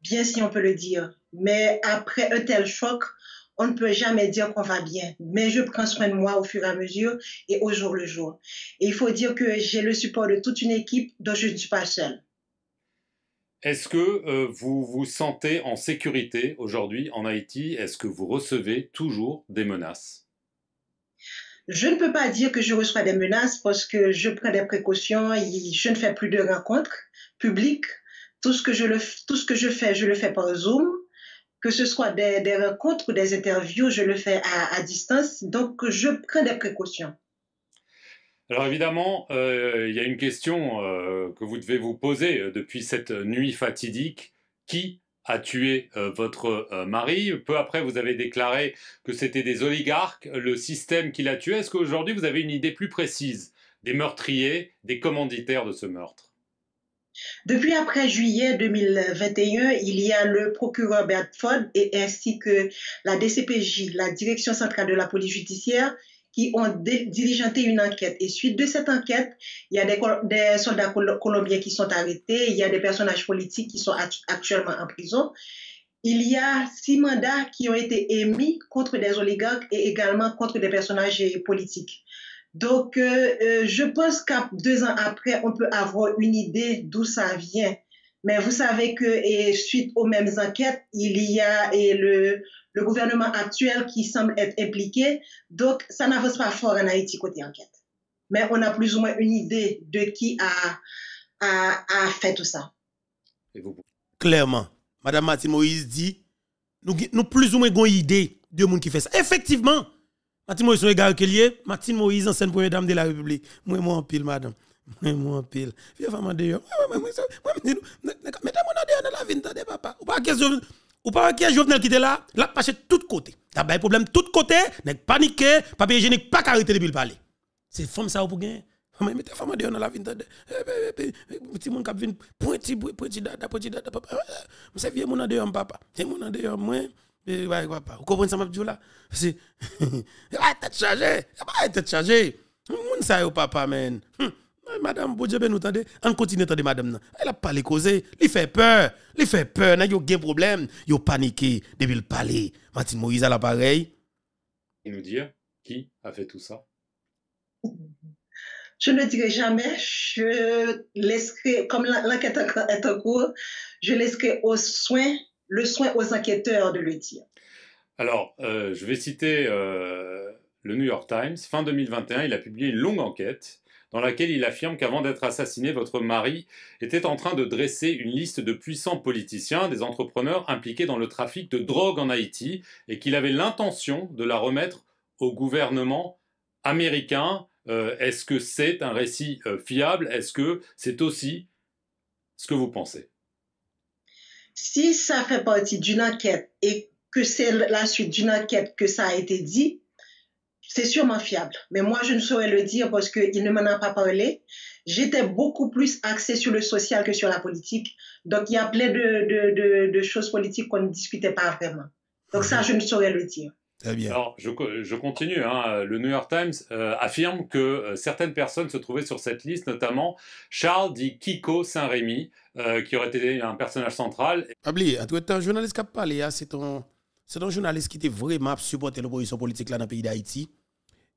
bien si on peut le dire, mais après un tel choc, on ne peut jamais dire qu'on va bien, mais je prends soin de moi au fur et à mesure et au jour le jour. Et il faut dire que j'ai le support de toute une équipe dont je ne suis pas seule. Est-ce que euh, vous vous sentez en sécurité aujourd'hui en Haïti Est-ce que vous recevez toujours des menaces je ne peux pas dire que je reçois des menaces parce que je prends des précautions, et je ne fais plus de rencontres publiques. Tout ce que je, le, tout ce que je fais, je le fais par Zoom que ce soit des, rencontres ou des interviews, je le fais à, distance, donc je prends des précautions. Alors évidemment, euh, il y a une question euh, que vous devez vous poser euh, depuis cette nuit fatidique. Qui a tué votre mari Peu après, vous avez déclaré que c'était des oligarques, le système qui l'a tué. Est-ce qu'aujourd'hui, vous avez une idée plus précise des meurtriers, des commanditaires de ce meurtre depuis après juillet 2021, il y a le procureur Bertford et ainsi que la DCPJ, la Direction centrale de la police judiciaire, qui ont diligenté une enquête. Et suite de cette enquête, il y a des, soldats colombiens qui sont arrêtés, il y a des personnages politiques qui sont actuellement en prison. Il y a six mandats qui ont été émis contre des oligarques et également contre des personnages politiques. Donc, euh, euh, je pense qu'à deux ans après, on peut avoir une idée d'où ça vient. Mais vous savez que et suite aux mêmes enquêtes, il y a et le, gouvernement actuel qui semble être impliqué. Donc, ça n'avance pas fort en Haïti côté enquête. Mais on a plus ou moins une idée de qui a, a, fait tout ça. Clairement, Madame Martine Moïse dit, nous, nous plus ou moins une idée de monde qui fait ça. Effectivement, Martine Moïse, qu'il y lié. Martine Moïse, ancienne première dame de la République. Moi, moi, en pile, madame. Moi, moi, en pile. Viens, maman, dehors. Moi, moi, moi, moi, moi, mettez-moi dans la vie, t'as papa. Ou pas, qu'est-ce ou pas est Jovenel qui était là, là, passé tout côté. T'as pas problème tout côté, côtés, n'est paniqué, papier hygiénique, pas arrêté de parler. C'est femme ça pour gagner. Mais mettez femme dehors dans la vie, petit monde qui Petit pointi, petit dada, petit dada papa. C'est vieux, mon dehors, papa. C'est mon dehors, moi. Mais ouais, ouais, pas. Bah, vous comprenez ça, Mabdou là C'est. Ah, tête chargée Ah, bah, tête chargée Moun ça, yo, papa, man. Hum. Madame, bon Dieu, ben, nous tendez. On continue de madame. Elle a parlé causé. Il fait peur. Elle fait peur. Il y a des problèmes Il a paniqué. Depuis le palais. Martine Moïse à l'appareil. Et nous dire qui a fait tout ça je ne dirai jamais, je laisserai, comme l'enquête est en cours, je laisserai aux soins le soin aux enquêteurs de le dire. Alors, euh, je vais citer euh, le New York Times. Fin 2021, il a publié une longue enquête dans laquelle il affirme qu'avant d'être assassiné, votre mari était en train de dresser une liste de puissants politiciens, des entrepreneurs impliqués dans le trafic de drogue en Haïti, et qu'il avait l'intention de la remettre au gouvernement américain. Euh, est-ce que c'est un récit fiable Est-ce que c'est aussi ce que vous pensez si ça fait partie d'une enquête et que c'est la suite d'une enquête que ça a été dit, c'est sûrement fiable. Mais moi, je ne saurais le dire parce qu'il ne m'en a pas parlé. J'étais beaucoup plus axée sur le social que sur la politique. Donc, il y a plein de, de choses politiques qu'on ne discutait pas vraiment. Donc, ça, mhm. je ne saurais le dire. Alors, je, continue. Hein. Le New York Times euh, affirme que euh, certaines personnes se trouvaient sur cette liste, notamment Charles dit Kiko Saint-Rémy, euh, qui aurait été un personnage central. Pabli, tu es un journaliste qui a parlé. Hein. C'est un, journaliste qui était vraiment supporté l'opposition politique là dans le pays d'Haïti.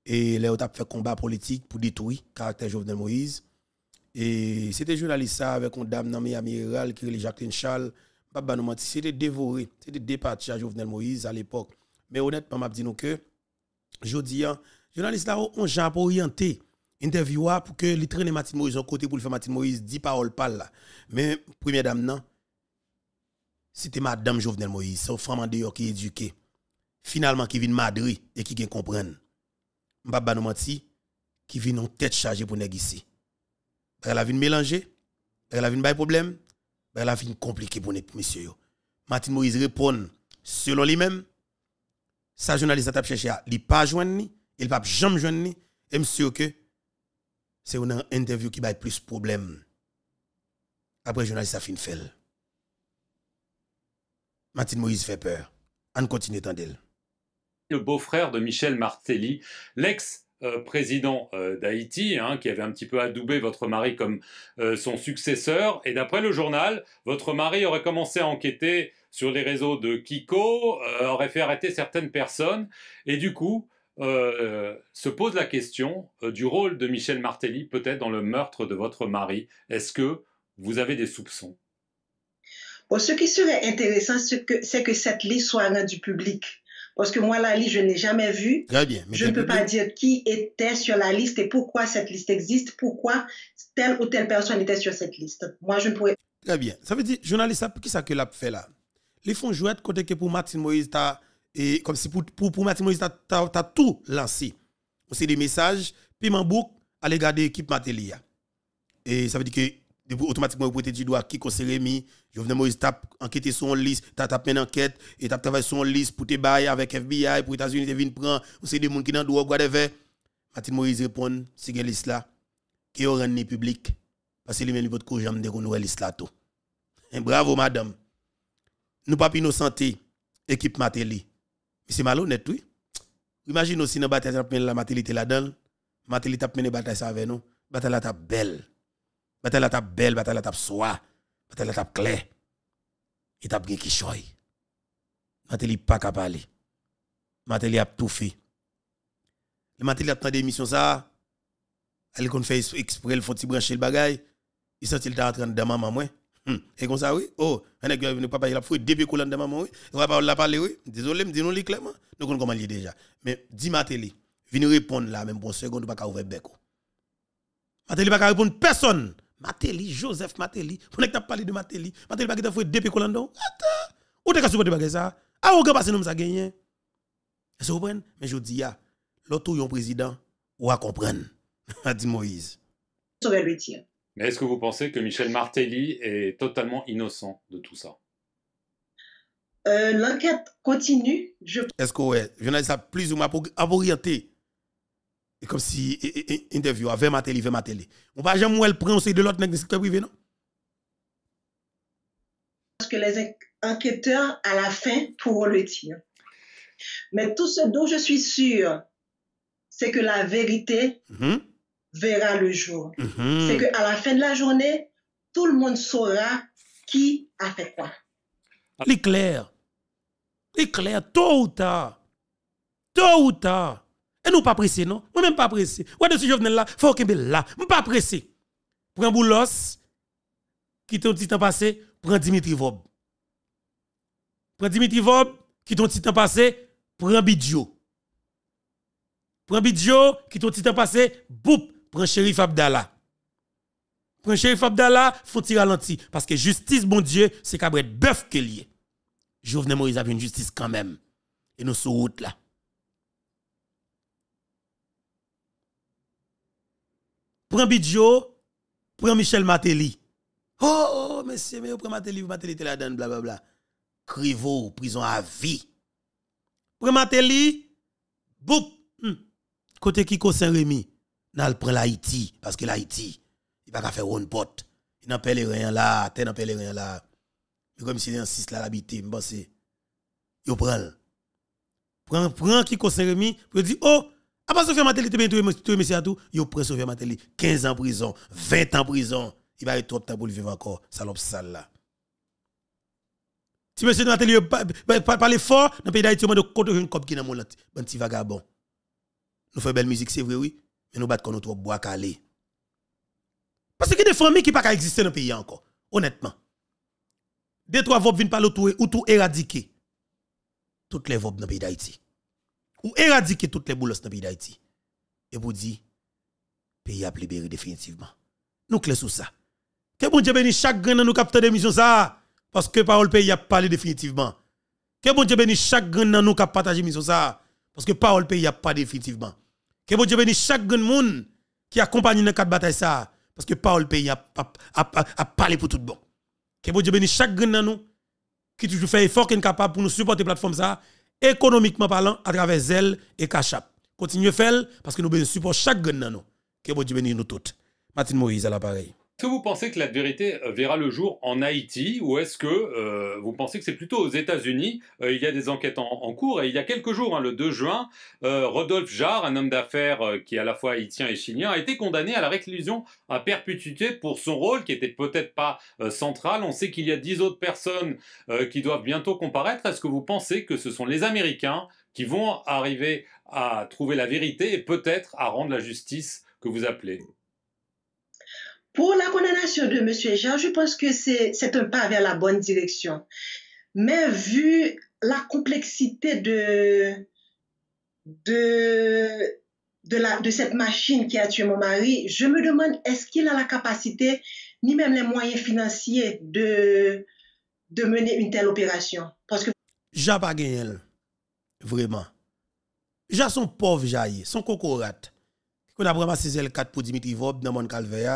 Et là, on a fait combat politique pour détruire le caractère Jovenel Moïse. Et c'était journaliste ça avec une dame nommée amiral qui est Jacqueline Charles. c'était dévoré. C'était départi à Jovenel Moïse à l'époque. Mais honnêtement, m'a dit nous que je dis hein, journalistes là on j'a orienté l'interview pour que les traîne Martin Moïse en côté pour le faire Martin Moïse dit parole par là. Mais première dame non. C'était madame Jovenel Moïse, son femme dehors qui est éduqué. Finalement qui vient Madrid et qui vient comprendre. M'pa nous menti qui vient en tête chargée pour négocier ici. Elle a de mélanger, elle a vient bail problème, elle a de bah, compliqué pour monsieur. Martin Moïse répond selon lui-même sa journaliste a cherché à il pas joindre il pas jamais joindre et monsieur que c'est une interview qui va être plus problème après journaliste a fin fait Martine Moïse fait peur on continue d'elle. le beau-frère de Michel Martelly l'ex président euh, d'Haïti, hein, qui avait un petit peu adoubé votre mari comme euh, son successeur. Et d'après le journal, votre mari aurait commencé à enquêter sur les réseaux de Kiko euh, aurait fait arrêter certaines personnes. Et du coup, euh, euh, se pose la question du rôle de Michel Martelly peut-être dans le meurtre de votre mari. Est-ce que vous avez des soupçons Ce qui serait intéressant, c'est que, que cette liste soit du public. Parce que moi, la liste, je n'ai jamais vue. Très bien, je ne peux pas dire qui était sur la liste et pourquoi cette liste existe, pourquoi telle ou telle personne était sur cette liste. Moi, je ne pourrais. Très bien. Ça veut dire, journaliste, qui ça que l'a fait là les font jouer de côté que pour Martin Moïse ta, et comme si pour pour, pour Martin Moïse t'a tout lancé. C'est des messages puis bouc à l'égard l'équipe Matelia. Et ça veut dire que automatiquement vous pouvez du doigt qui Rémi, Jovenel Moïse t'a enquêté une liste, t'a tapé une enquête et t'a travaillé une liste pour te bailler avec FBI pour États-Unis devine prendre, c'est des gens qui dans droit whatever. Martin Moïse répond, c'est une liste là qui est rendu public parce que lui-même il votre courage me déconner liste là tout. Bravo madame nous pas santé, équipe Matéli. Mais c'est malhonnête, oui. Imagine aussi dans la bataille, la Matéli était là-dedans. Matéli t'a mené bataille ça avec nous. Bataille là, belle. Bataille t'as belle. Bataille t'as soie. Bataille t'as clair. Et t'as bien qui choy. Matéli pas capable. parler. Matéli a tout fait. Le Matéli a des missions ça. Elle qu'on fait exprès, le font brancher le bagage. Il sentit le temps en train de maman, moi. Hmm. Et comme ça, oui, oh, un nègre venu papa, il a fouillé depuis coulant de maman, oui. on va parler, oui. Désolé, me dis nous clairement. Nous on comment déjà. Mais dis Matéli, venez répondre là, même pour une seconde, pas qu'à ouvrir bec. Oh. Matéli pas qu'à répondre personne. Matéli, Joseph Matéli, vous n'avez pas parlé de Matéli. Matéli pas qu'il fouillé depuis coulant de Attends, où t'es qu'à supporter bagay ça? Ah, on va passer nous ça gagner. Est-ce que vous comprenez? Mais je dis, ah, l'autre, un président, ou à comprendre, a dit Moïse. Je vais lui dire. Mais est-ce que vous pensez que Michel Martelly est totalement innocent de tout ça euh, L'enquête continue. Est-ce que ouais, n'ai ça plus ou moins et comme si interview avec Martelly, avec Martelly. On va jamais elle prend c'est de l'autre dans le privé, non Parce que les enquêteurs, à la fin, pourront le dire. Mais tout ce dont je suis sûr, c'est que la vérité mhm verra le jour. Mhm. c'est que C'est qu'à la fin de la journée, tout le monde saura qui a fait quoi. Ah. L'éclair. L'éclair, tôt ou tard. Tôt ou tard. Et nous pas pressé, non? moi même pas pressé. Ouais, de ce jour là, faut qu'il là. Moi, pas pressé. Prends Boulos, qui ton petit temps passé, prends Dimitri Vob. Prends Dimitri Vob, qui ton petit temps passé, prends Bidjo. Prends Bidjo, qui ton petit temps passé, boup, Prends shérif Abdallah. Prends shérif Abdallah, faut tirer ralenti. Parce que justice, bon Dieu, c'est qu'après bœuf est lié. Jovenel Moïse a une justice quand même. Et nous sur route là. Prends Bidjo, prends Michel Matéli. Oh, oh, monsieur, mais vous prenez Matéli, vous Matéli, là-dedans, blablabla. Crivo, prison à vie. Prends Matéli, boum, hmm. côté Kiko Saint-Rémy nal prend l'Haïti parce que l'Haïti il pas faire une porte il pas rien là t'es pas rien là mais comme si en 6 là l'habité me pense il prend prend prend qui consermi pour dire oh après Sofia tu te bien tout monsieur à tout yo prend Sofia Matéli 15 ans en prison 20 ans en prison il va être trop temps pour vivre encore salope sale là si monsieur Matéli parle fort dans pays d'Haïti on de contre une cop qui dans mon ben, petit vagabond nous fait belle musique c'est vrai oui et nous battons notre bois calé. Parce que y a des familles qui pas exister dans le pays encore, honnêtement. Deux trois voies viennent parler tout ou tout éradiquer toutes les voies dans le pays d'Haïti. Ou éradiquer toutes les boulots dans le pays d'Haïti. Et vous dites. Le pays a libéré définitivement. Nous clés sous ça. Que bon Dieu bénisse chaque grain dans nos capteurs d'émission ça parce que parole pays a parlé définitivement. Que bon Dieu bénisse chaque grain dans nous qui partager mission ça parce que parole pays a pas définitivement. Que bon Dieu bénisse chaque grand monde qui accompagne dans quatre batailles ça. Parce que Paul pays a, parlé pour tout le monde. Que bon Dieu bénisse chaque grand nous qui toujours fait effort capable pour nous supporter plateforme ça économiquement parlant à travers elle et Kachap. Continuez à faire parce que nous besoin support chaque grand nous. Que bon Dieu bénisse nous toutes. Martin Moïse à l'appareil. Est-ce que vous pensez que la vérité euh, verra le jour en Haïti ou est-ce que euh, vous pensez que c'est plutôt aux États-Unis euh, Il y a des enquêtes en, cours et il y a quelques jours, hein, le 2 juin, Rodolphe Jarre, un homme d'affaires qui est à la fois haïtien et chilien, a été condamné à la réclusion à perpétuité pour son rôle qui était peut-être pas central. On sait qu'il y a dix autres personnes qui doivent bientôt comparaître. Est-ce que vous pensez que ce sont les Américains qui vont arriver à trouver la vérité et peut-être à rendre la justice que vous appelez Po la konenasyon de M. Jean, je pense que c'est un pas vers la bonne direksyon. Mais vu la kompleksité de cette machine qui a tué mon mari, je me demande est-ce qu'il a la kapasité ni même les moyens financiers de mener une telle opération. Jean Paguenel, vraiment, Jean son pauvre jaillé, son concorat, kwen aprema se zèle kat pou Dimitri Vaub, Naman Kalveya,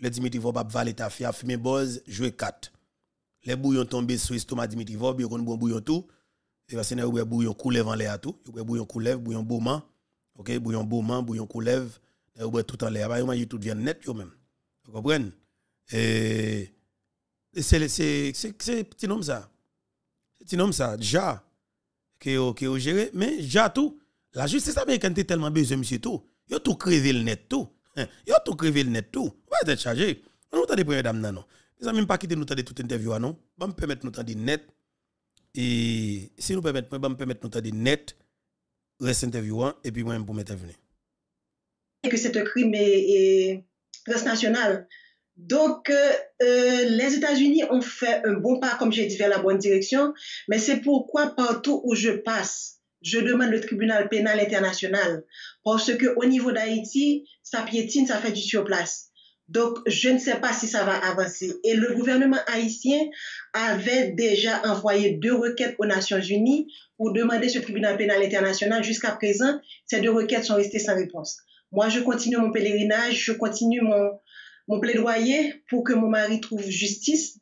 Le Dimitri Dimitri va ta fia fumé boz jouer 4 les bouillons tombés sur l'estomac Dimitri ils ont bon bouillon tout et va que ouais bouillon coulève en l'air tout ouais bouillon coulève bouillon boumant, OK bouillon boumant, bouillon coulève tout en l'air bah ils tout vient net yon même vous comprenez et c'est c'est petit nom ça c'est petit nom ça déjà que que géré. mais déjà tout la justice américaine était tellement besoin monsieur tout ils tout crevé le net tout ils tout crevé le net tout pas être chargé. On entend des premières dames, non. Les amis, pas quitter nous des toute interview, ah, non. Je bah, me permettre nous des net. Et si nous permettons, je bah, me permettre nous des net, reste interviewant, hein, et puis moi, je me m'intervenir Et que c'est un crime et, transnational. Donc, euh, euh, les États-Unis ont fait un bon pas, comme j'ai dit, vers la bonne direction, mais c'est pourquoi partout où je passe, je demande le tribunal pénal international. Parce qu'au niveau d'Haïti, ça piétine, ça fait du surplace. Donc, je ne sais pas si ça va avancer. Et le gouvernement haïtien avait déjà envoyé deux requêtes aux Nations Unies pour demander ce tribunal pénal international. Jusqu'à présent, ces deux requêtes sont restées sans réponse. Moi, je continue mon pèlerinage, je continue mon, mon plaidoyer pour que mon mari trouve justice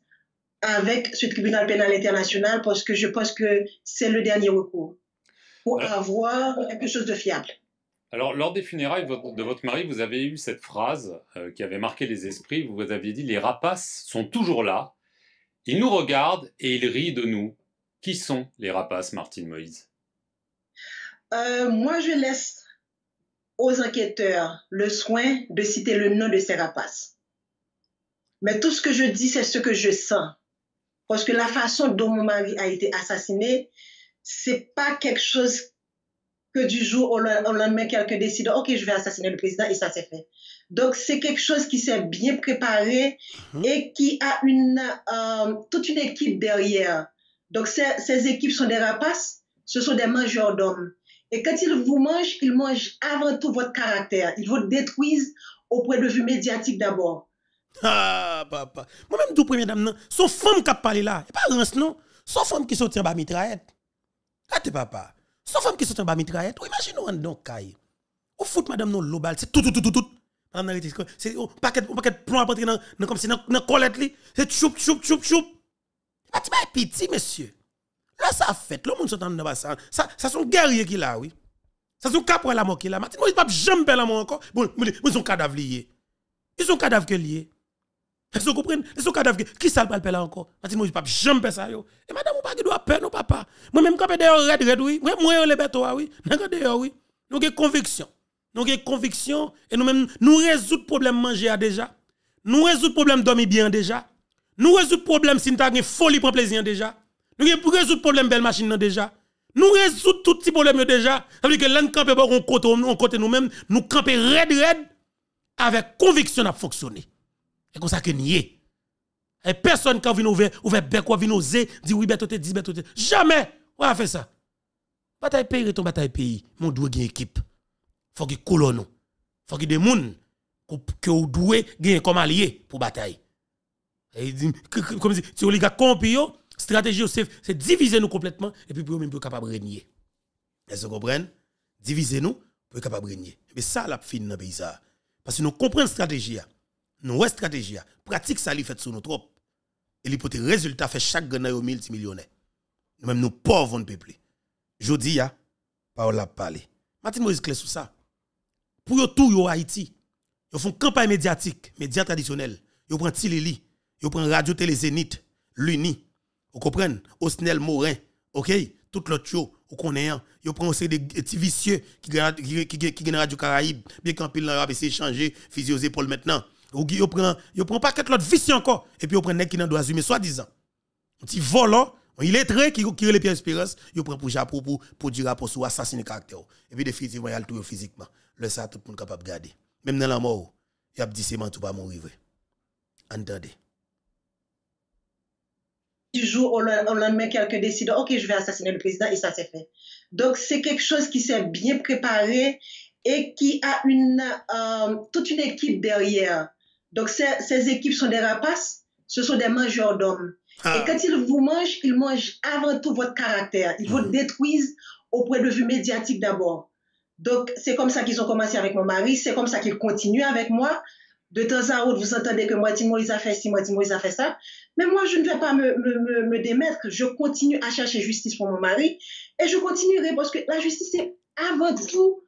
avec ce tribunal pénal international parce que je pense que c'est le dernier recours pour euh, avoir quelque chose de fiable. Alors, lors des funérailles de votre mari, vous avez eu cette phrase euh, qui avait marqué les esprits. Vous vous aviez dit Les rapaces sont toujours là. Ils nous regardent et ils rient de nous. Qui sont les rapaces, Martine Moïse euh, Moi, je laisse aux enquêteurs le soin de citer le nom de ces rapaces. Mais tout ce que je dis, c'est ce que je sens. Parce que la façon dont mon mari a été assassiné, c'est pas quelque chose Ke di jou ou lanmen kelke deside Ok, je vais assassiner le président Et ça c'est fait Donc c'est quelque chose qui s'est bien préparé mhm. Et qui a une euh, Toute une équipe derrière Donc ces équipes sont des rapaces Ce sont des mangeurs d'hommes Et quand ils vous mangent Ils mangent avant tout votre caractère Ils vous détruisent auprès de vue médiatique d'abord Ha, ah, papa Moi-même d'où premier dame nan Son femme qui a parlé là non? Son femme qui s'est tirée par mitraillette A ah, tes papas sauf femme qui sont en bas mitraillette, imaginez-vous donc caille. Ou fout madame non l'obal, c'est tout tout tout tout tout. Madame Narité, c'est un oh, paquet un oh, paquet plomb à rentrer dans la comme si dans dans colette li, c'est choup choup choup choup. mais ah, tu m'as monsieur. Là ça a fait, le monde sont en ça. Ça ça sont guerriers qui là oui. Ça sont capres la mort qui là. Martin Moïse pas jamais la mort encore. Bon, ils sont cadavres liés. Ils sont cadavres liés. Est-ce vous comprenez Est-ce cadavre qui ça le là encore ne peux pas jamais faire ça yo. Et madame on pas qui doit peur non papa. Moi même quand d'ailleurs red red oui, moi moi les bêtes oui. oui. Nous avons conviction. Nous avons conviction et nous même nous résoudre problème manger déjà. Nous le problème dormir bien déjà. Nous le problème si nous folie pour plaisir déjà. Nous résoudre problème belle machine déjà. Nous résout tout petit problème déjà. Ça veut dire que l'un camper on côté nous même nous camper red red avec conviction à fonctionner. C'est comme ça que nier. Et personne qui a vu ouvrir, ouvrir bec, ou venu oser, dit oui, bête, dis bête, jamais. On a fait ça. Bataille pays, retourne bataille pays. Mon doué une équipe. Faut qu'il colonne. Faut qu'il des gens que vous doué comme allié pour bataille. Et comme si, si on les gars la stratégie, c'est diviser nous complètement, et puis pour même pour capable de régner. Est-ce que vous comprenez? Diviser nous pour capable de régner. Mais ça, la fin dans la pays. Parce que nous comprenons la stratégie nouvelle stratégie. Hein. Pratique ça, li fait sur nos troupes. Et li pote résultat fait chaque gagnant au multimillionnaire. Nous même nous pauvres, on peuple. Jodi ya, hein, parole la pâle... Martin Moïse clé sur ça. Pour tout yo Haïti, yo font campagne médiatique, Média traditionnel Yo prend Tilili, yo prend Radio Télé Zénith, Luni. Vous comprenez? Osnel Morin, OK? Tout l'autre yo, vous connaissez. Hein. Yo prend aussi des petits vicieux qui qui qui Radio Caraïbe, bien qu'en pile essayé c'est changé, physio épaules maintenant. Ou qui prend, il prend pas l'autre vice encore et puis on prend quelqu'un qui nan doit assumer soi-disant. Un petit volant, oh. est illettré qui qui les pieds espérance, Il prend pour Japon pour pour du rapport sur assassiner caractère. Oh. Et puis définitivement, il a tout physiquement. Le ça tout le monde capable de garder. Même dans la mort, oh, il a dit c'est tout pas mourir vrai. Entendez. Du jour au lendemain, quelqu'un décide, OK, je vais assassiner le président et ça c'est fait. Donc c'est quelque chose qui s'est bien préparé et qui a une, euh, toute une équipe derrière donc ces, équipes sont des rapaces, ce sont des mangeurs d'hommes. Ah. Et quand ils vous mangent, ils mangent avant tout votre caractère. Ils vous mhm. détruisent au point de vue médiatique d'abord. Donc c'est comme ça qu'ils ont commencé avec mon mari, c'est comme ça qu'ils continuent avec moi. De temps à autre, vous entendez que moi ils a fait ci, moi ils a fait ça. Mais moi, je ne vais pas me, me, démettre. Je continue à chercher justice pour mon mari et je continuerai parce que la justice, c'est avant tout,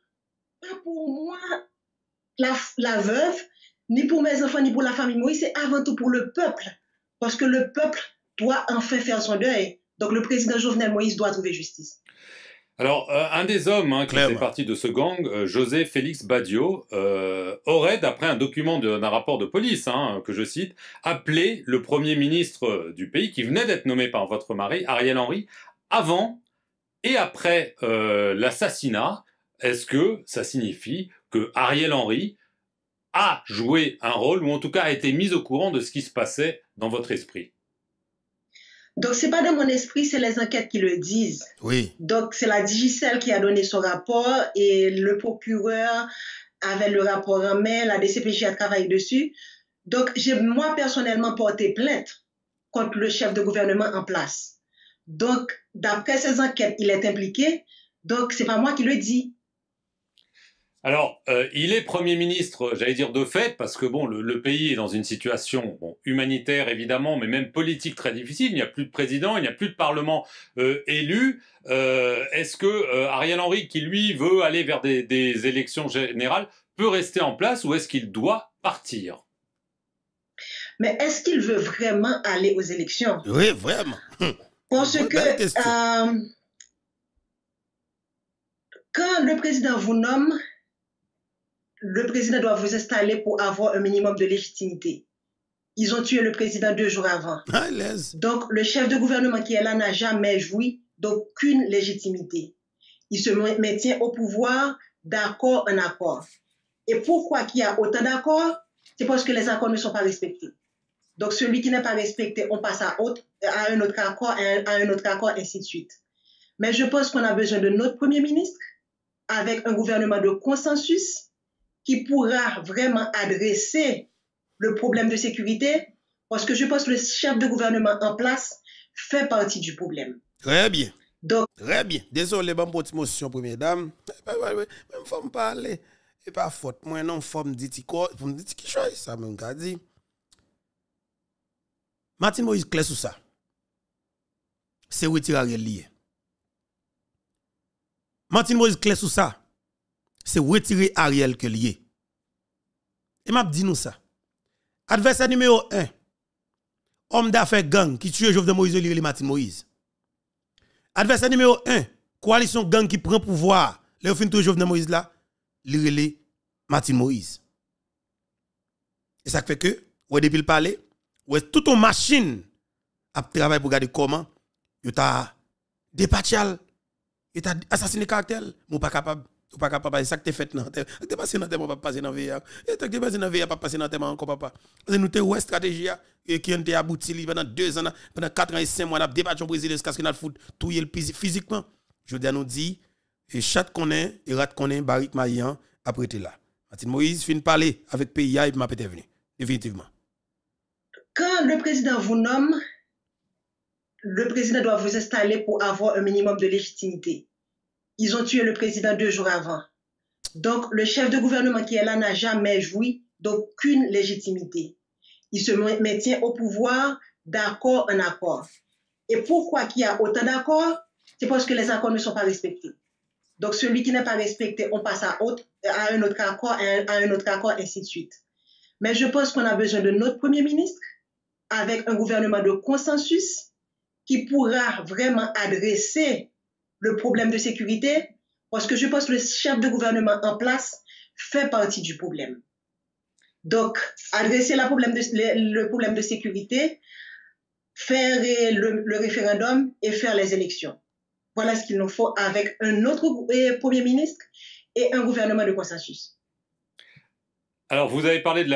pas pour moi, la, la veuve, ni pour mes enfants, ni pour la famille Moïse, c'est avant tout pour le peuple. Parce que le peuple doit enfin faire son deuil. Donc le président Jovenel Moïse doit trouver justice. Alors, euh, un des hommes hein, qui Clairement. fait partie de ce gang, euh, José Félix Badio, euh, aurait, d'après un document d'un rapport de police, hein, que je cite, appelé le Premier ministre du pays, qui venait d'être nommé par votre mari, Ariel Henry, avant et après l'assassinat. Est-ce que ça signifie que Ariel Henry a joué un rôle ou en tout cas a été mise au courant de ce qui se passait dans votre esprit donc, c'est pas dans mon esprit, c'est les enquêtes qui le disent. Oui. Donc, c'est la Digicel qui a donné son rapport et le procureur avait le rapport en main, la DCPJ a travaillé dessus. Donc, j'ai moi personnellement porté plainte contre le chef de gouvernement en place. Donc, d'après ces enquêtes, il est impliqué. Donc, c'est pas moi qui le dis alors, euh, il est Premier ministre, j'allais dire de fait, parce que bon, le, pays est dans une situation humanitaire évidemment, mais même politique très difficile. Il n'y a plus de président, il n'y a plus de parlement euh, élu. Euh, est-ce que Ariel Henry, qui lui veut aller vers des, élections générales, peut rester en place ou est-ce qu'il doit partir Mais est-ce qu'il veut vraiment aller aux élections Oui, vraiment. Parce que quand le président vous nomme, le président doit vous installer pour avoir un minimum de légitimité. Ils ont tué le président deux jours avant. Ah, Donc, le chef de gouvernement qui est là n'a jamais joui d'aucune légitimité. Il se maintient au pouvoir d'accord en accord. Et pourquoi qu'il y a autant d'accords C'est parce que les accords ne sont pas respectés. Donc, celui qui n'est pas respecté, on passe à, autre, à un autre accord, à un, autre accord, ainsi de suite. Mais je pense qu'on a besoin de notre Premier ministre avec un gouvernement de consensus qui pourra vraiment adresser le problème de sécurité, parce que je pense que le chef de gouvernement en place fait partie du problème. Très bien. Donc, Très bien. Désolé, bon petit motion, première dame. Eh ben, même pas parler. Et pas faute. Moi, non, forme dit quoi. Vous me dites qui que ça, même qu'a dit. Martin Moïse, clair sur ça. C'est retirer lié. Martin Moïse, clair sur ça c'est retirer Ariel que lié. Et m'a dit nous ça. Adversaire numéro 1. Homme d'affaires gang qui tue Jovenel Moïse le Martin Moïse. Adversaire numéro 1. Coalition gang qui prend pouvoir. Le fin de Jovenel Moïse là, le Martin Moïse. Et ça fait que, ou depuis le palais, est toute une machine à travailler pour garder comment il a dépatchal. il a assassiné cartel, mais pas capable pas capable ça que fait non. passé dans pas dans hein. passé dans pas dans encore Nous stratégie hein? qui ont été abouti pendant deux ans, pendant quatre ans et cinq mois, a Brésil physiquement. Je dis nous et chat et après là. Moïse parler avec PIA et m'a peut venu Quand le président vous nomme, le président doit vous installer pour avoir un minimum de légitimité ils ont tué le président deux jours avant. Donc, le chef de gouvernement qui est là n'a jamais joui d'aucune légitimité. Il se maintient au pouvoir d'accord en accord. Et pourquoi qu'il y a autant d'accords C'est parce que les accords ne sont pas respectés. Donc, celui qui n'est pas respecté, on passe à, autre, à un autre accord, à un, à un autre accord, ainsi de suite. Mais je pense qu'on a besoin de notre Premier ministre avec un gouvernement de consensus qui pourra vraiment adresser le problème de sécurité, parce que je pense que le chef de gouvernement en place fait partie du problème. Donc, adresser la problème de, le, problème de sécurité, faire le, référendum et faire les élections. Voilà ce qu'il nous faut avec un autre Premier ministre et un gouvernement de consensus. Alors, vous avez parlé de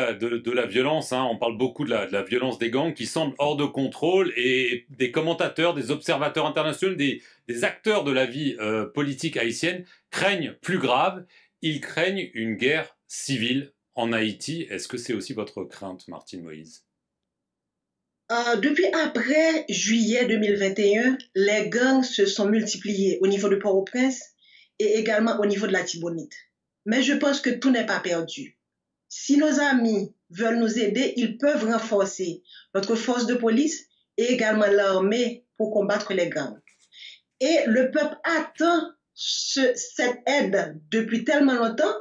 la, violence, hein. on parle beaucoup de la, de la, violence des gangs qui semble hors de contrôle et des commentateurs, des observateurs internationaux, des, acteurs de la vie euh, politique haïtienne craignent plus grave, ils craignent une guerre civile en Haïti. Est-ce que c'est aussi votre crainte, Martine Moïse euh, depuis après juillet 2021, les gangs se sont multipliés au niveau de Port-au-Prince et également au niveau de la Tibonite. Mais je pense que tout n'est pas perdu. Si nos amis veulent nous aider, ils peuvent renforcer notre force de police et également l'armée pour combattre les gangs. Et le peuple attend cette aide depuis tellement longtemps,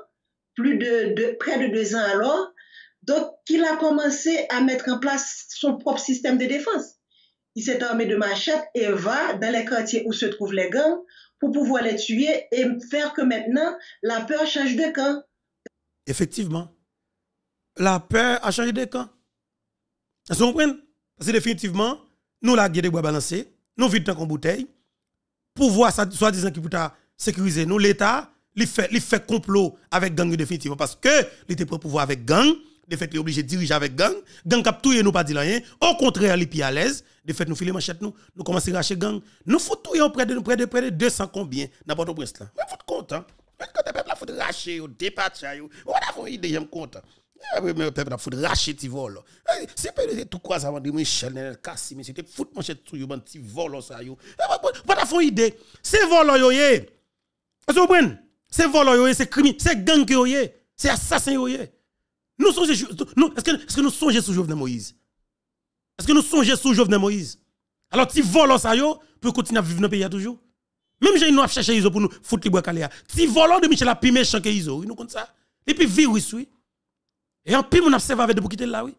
plus de, près de deux ans alors, donc qu'il a commencé à mettre en place son propre système de défense. Il s'est armé de machettes et va dans les quartiers où se trouvent les gangs pour pouvoir les tuer et faire que maintenant la peur change de camp. Effectivement, la peur a changé de camp. Vous comprenez Parce que définitivement, nous la guerre des bois balancés, nous vidons en bouteille, pour voir soi-disant, qui peut sécuriser nous, l'État, il fait, fait complot avec gang définitivement. Parce que il était pour pouvoir avec gang, de fait, il est obligé de diriger avec gang, gang cap tout nous pas dit rien, au contraire, il est à l'aise, de fait, nous filer manchette nous, nous commençons à racheter gang, nous foutons près de, près de, près de 200 combien, n'importe où brest là. Mais vous êtes content. Parce que le peuple là, faut racher, dépatcher, on a une idée, vous compte. Après, eh, mais peut-être racheter tes vols. Eh, c'est pas tout quoi ça va Michel Nenel Kassi, mais c'était mon chèque tout yo monde. ti vol ça yo. Pas ta fond idée. C'est vol yo yé. Vous comprenez C'est vol yo c'est crime, c'est gang yo yé, c'est assassin yo yé. Nous songeons est-ce que nous songeons sous Jovenel Moïse Est-ce que nous songeons sous Jovenel Moïse Alors tu vol ça yo pour continuer à vivre dans le pays toujours. Même j'ai nous chercher Iso pour nous foutre les bois calé. Hein. Ti volant de Michel a pire méchant que Iso, nous compte ça. Et puis virus oui. Et en plus, on observe avec de bouquet quitter là, oui.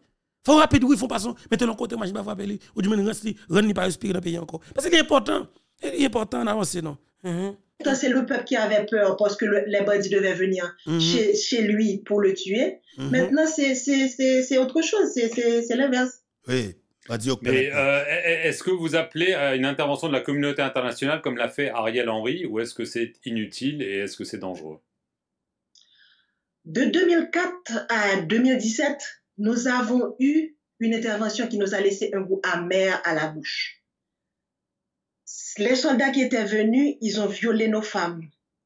Faut rapide, oui, faut passer, mettez le côté, vais pas appeler lui. Ou du moins, reste, renne pas respirer dans le pays encore. Parce que c'est important. C'est important d'avancer, non. Mm-hmm. C'est le peuple qui avait peur parce que les bandits devaient venir mm-hmm. chez, lui pour le tuer. Mm-hmm. Maintenant, c'est autre chose, c'est l'inverse. Oui. Mais euh, est-ce que vous appelez à une intervention de la communauté internationale comme l'a fait Ariel Henry ou est-ce que c'est inutile et est-ce que c'est dangereux de 2004 à 2017, nous avons eu une intervention qui nous a laissé un goût amer à la bouche. Les soldats qui étaient venus, ils ont violé nos femmes,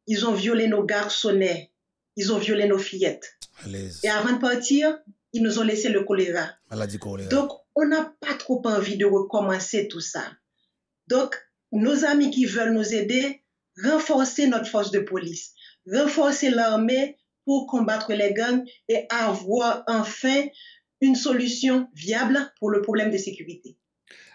ils ont violé nos garçonnets, ils ont violé nos fillettes. Et avant de partir, ils nous ont laissé le choléra. choléra. Donc, on n'a pas trop envie de recommencer tout ça. Donc, nos amis qui veulent nous aider, renforcer notre force de police, renforcer l'armée, pour combattre les gangs et avoir enfin une solution viable pour le problème de sécurité.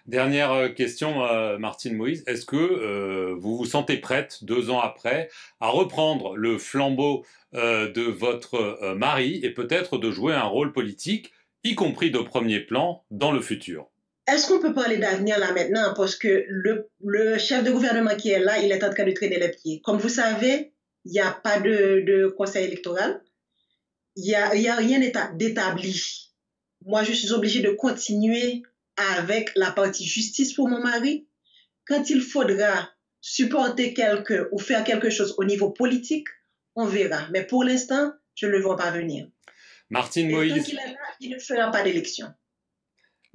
Dernière euh, question, euh, Martine Moïse. Est-ce que euh, vous vous sentez prête, deux ans après, à reprendre le flambeau de votre mari et peut-être de jouer un rôle politique, y compris de premier plan, dans le futur Est-ce qu'on peut parler d'avenir là maintenant Parce que le, le chef de gouvernement qui est là, il est en train de traîner les pieds. Comme vous savez, il n'y a pas de, conseil électoral, il n'y a, y a rien d'établi. Moi, je suis obligée de continuer avec la partie justice pour mon mari. Quand il faudra supporter quelqu'un ou faire quelque chose au niveau politique, on verra. Mais pour l'instant, je ne le vois pas venir. Martine Moïse. il, il ne fera pas d'élection.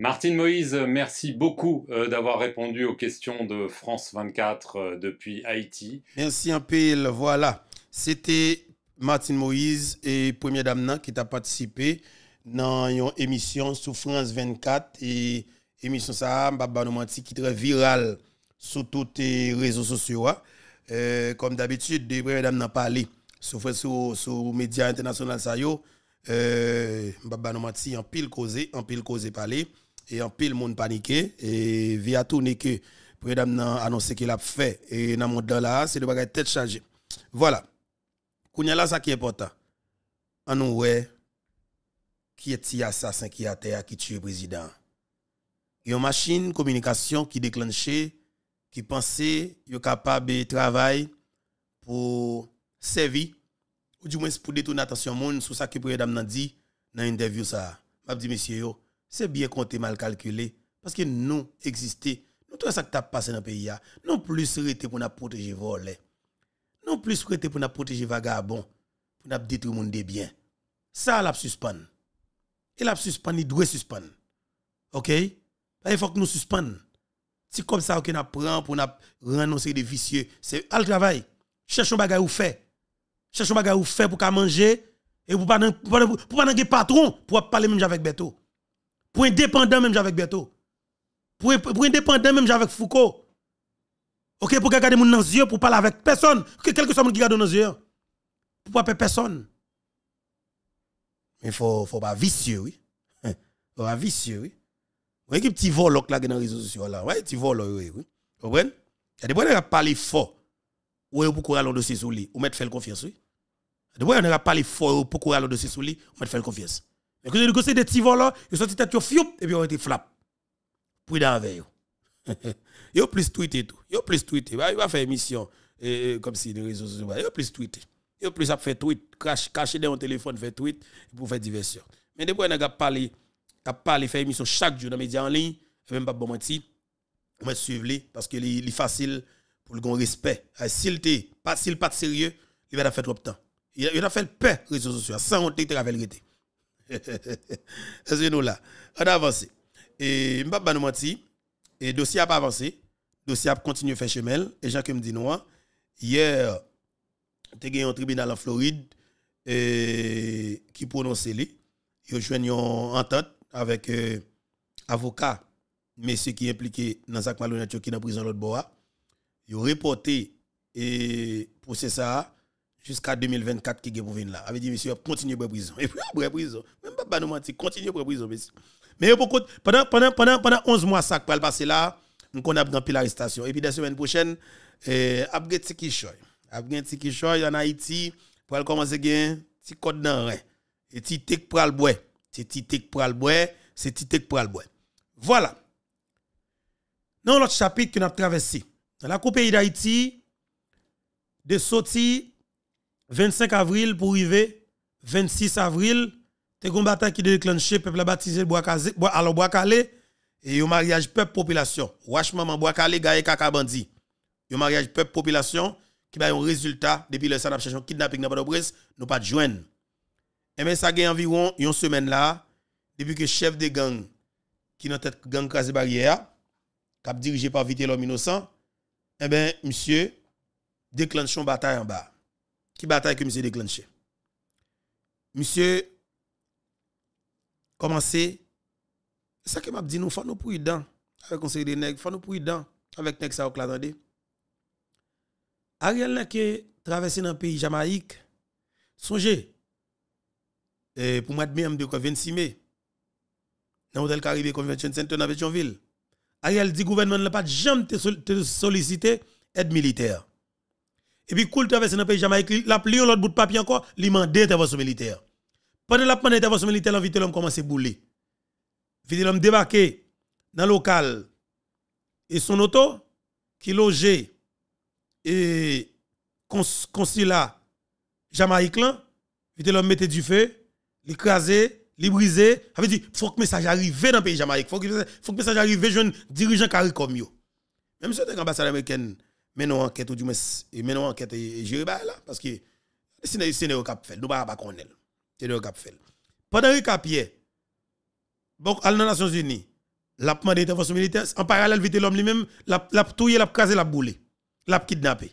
Martine Moïse, merci beaucoup euh, d'avoir répondu aux questions de France 24 euh, depuis Haïti. Merci un pile, Voilà, c'était Martine Moïse et Première Dame qui t'a participé dans une émission sur France 24 et émission ça qui est très virale sur tous les réseaux sociaux. Hein. Euh, comme d'habitude, de Dame n'a pas parlé sur sur sur médias internationaux ça en pile causé, en pile causé parler et en pile monde paniqué et via tourner que président annoncer annoncé qu'il a fait et dans monde là c'est le bagage tête chargée voilà kounya là ça qui est important on nous qui est ti assassin qui a terre qui tue président il y a une machine communication qui déclenche, qui pense pensait yo capable de travailler pour servir ou du moins pour détourner l'attention monde sur ça que président a dit dans interview ça m'a dit monsieur c'est bien compté, mal calculé. Parce que nous existons. Nous, tout ça qui t'as passé dans le pays, nous plus arrêté pour nous protéger voler, Nous plus arrêté pour nous protéger vagabond, Pour nous détruire le monde des biens. Ça, la suspend. Et la suspend, il doit suspendre. OK? Il faut que nous suspendions C'est comme ça qu'on apprend pour nous renoncer des vicieux. C'est le travail. Cherchons des ou fait. Cherchons des ou fait pour qu'à manger et pour pas pour pas patron pour parler même avec Beto. Pour indépendant même avec Beto. Pour, pour indépendant même avec Foucault. OK, pour garder mon dans les yeux, pour parler avec personne. Que quelque soit qui regarde dans yeux. Pour pas perdre personne. Mais faut faut pas vicieux, oui. Faut pas vicieux, oui. Vous a un petit voloc là dans les réseaux sociaux là. Ouais, petit vol, oui, oui. Vous comprenez Il y a des gens qui parlent fort. Ou pour courir dans le dossier sous lui, ou mettre faire confiance, oui. Il y a des gens qui fort pour courir dans dossier sous lui, ou mettre faire confiance. Et que c'est des petits volants, ils sortent tête fiou et puis on été flap. Puis avec eux. Yo plus tweeté tout. Yo plus tweeté. Bah, il va faire émission comme si les réseaux sociaux. Bah, yo plus tweeté. Yo plus fait tweet, cacher dans un téléphone fait tweet pour faire diversion. Mais depuis on a parlé, a parlé faire émission chaque jour dans les médias en ligne, même pas bon menti, On va suivre parce que est facile pour le grand respect. Ah, s'il pas s'il pas sérieux, il va faire trop de temps. Il a fait peur réseaux sociaux sans honte avec le c'est nous là On avancé Et je nous mentir. Et dossier a pas avancé. Dossier a continué à faire chemin. Et gens me dit nous, hein. hier, tu as un tribunal en Floride qui prononce prononcé Ils ont une entente avec euh, avocat, ceux qui est impliqué dans la prison qui est dans prison l'autre bois. Ils ont reporté et procès ça jusqu'à 2024 qui est pour venir là. Avait dit monsieur continuez pour prison. Et puis pour prison, même pas nous mentir, continue pour prison monsieur. Mais beaucoup pendant pendant pendant pendant 11 mois ça va passer là, on a grand l'arrestation et puis la semaine prochaine euh a gen tiki choy. A gen tiki choy en Haïti pour commencer gen petit code dans rein. Et petit tek pour le bois. C'est petit tek pour le bois, c'est petit tek pour le bois. Voilà. Dans l'autre chapitre que nous avons traversé, dans la Coupe pays d'Haïti, de sortir 25 avril pour arriver 26 avril, te un bataille qui déclenche, peuple baptisé bois alors bois calé et au mariage peuple population. Wash maman bois calé gaye kaka bandi. Au mariage peuple population qui a un résultat depuis le sanap kidnapping n'a pas de nous pas joindre. Et eh mais ça gagne environ une semaine là depuis que chef de gang qui dans tête gang crasé barrière cap dirigé par Vite l'homme innocent, eh ben monsieur déclenche son bataille en bas qui bataille que monsieur déclenche. Monsieur C'est ça que m'a dit nous faut nous prudent avec conseil des nègres, faut nous prudent avec nègres ça Ariel n'a que traversé dans le pays Jamaïque. Songez pour moi, de quoi 26 mai dans l'hôtel Caribe Convention Center dans Pétionville. Ariel dit le gouvernement n'a pas jamais sollicité aide militaire. Et puis, cool traverse dans le pays Jamaïque, la pli l'autre bout de papier encore, li demandé intervention militaire. Pendant la pendant intervention militaire, l'invité l'homme commence à bouler. Vite l'homme débarqué dans le local et son auto qui logeait et consulat jamaïcain, vite l'homme mettait du feu, l'écraser, l'ébriser. brisé, avait dit faut que message arrive dans le pays Jamaïque, faut que faut que message arrive jeune dirigeant carré comme yo. Même si c'est ambassade américaine Maintenant, enquête, ou du moins, maintenant, enquête, je là, parce que c'est le cap fait. Nous ne pas qu'on C'est le cap fait. Pendant le cas bon, à les Nations Unies, la demande d'intervention militaire, en parallèle, vite l'homme lui-même, la, la touille, la crasé, la boule, la kidnappé.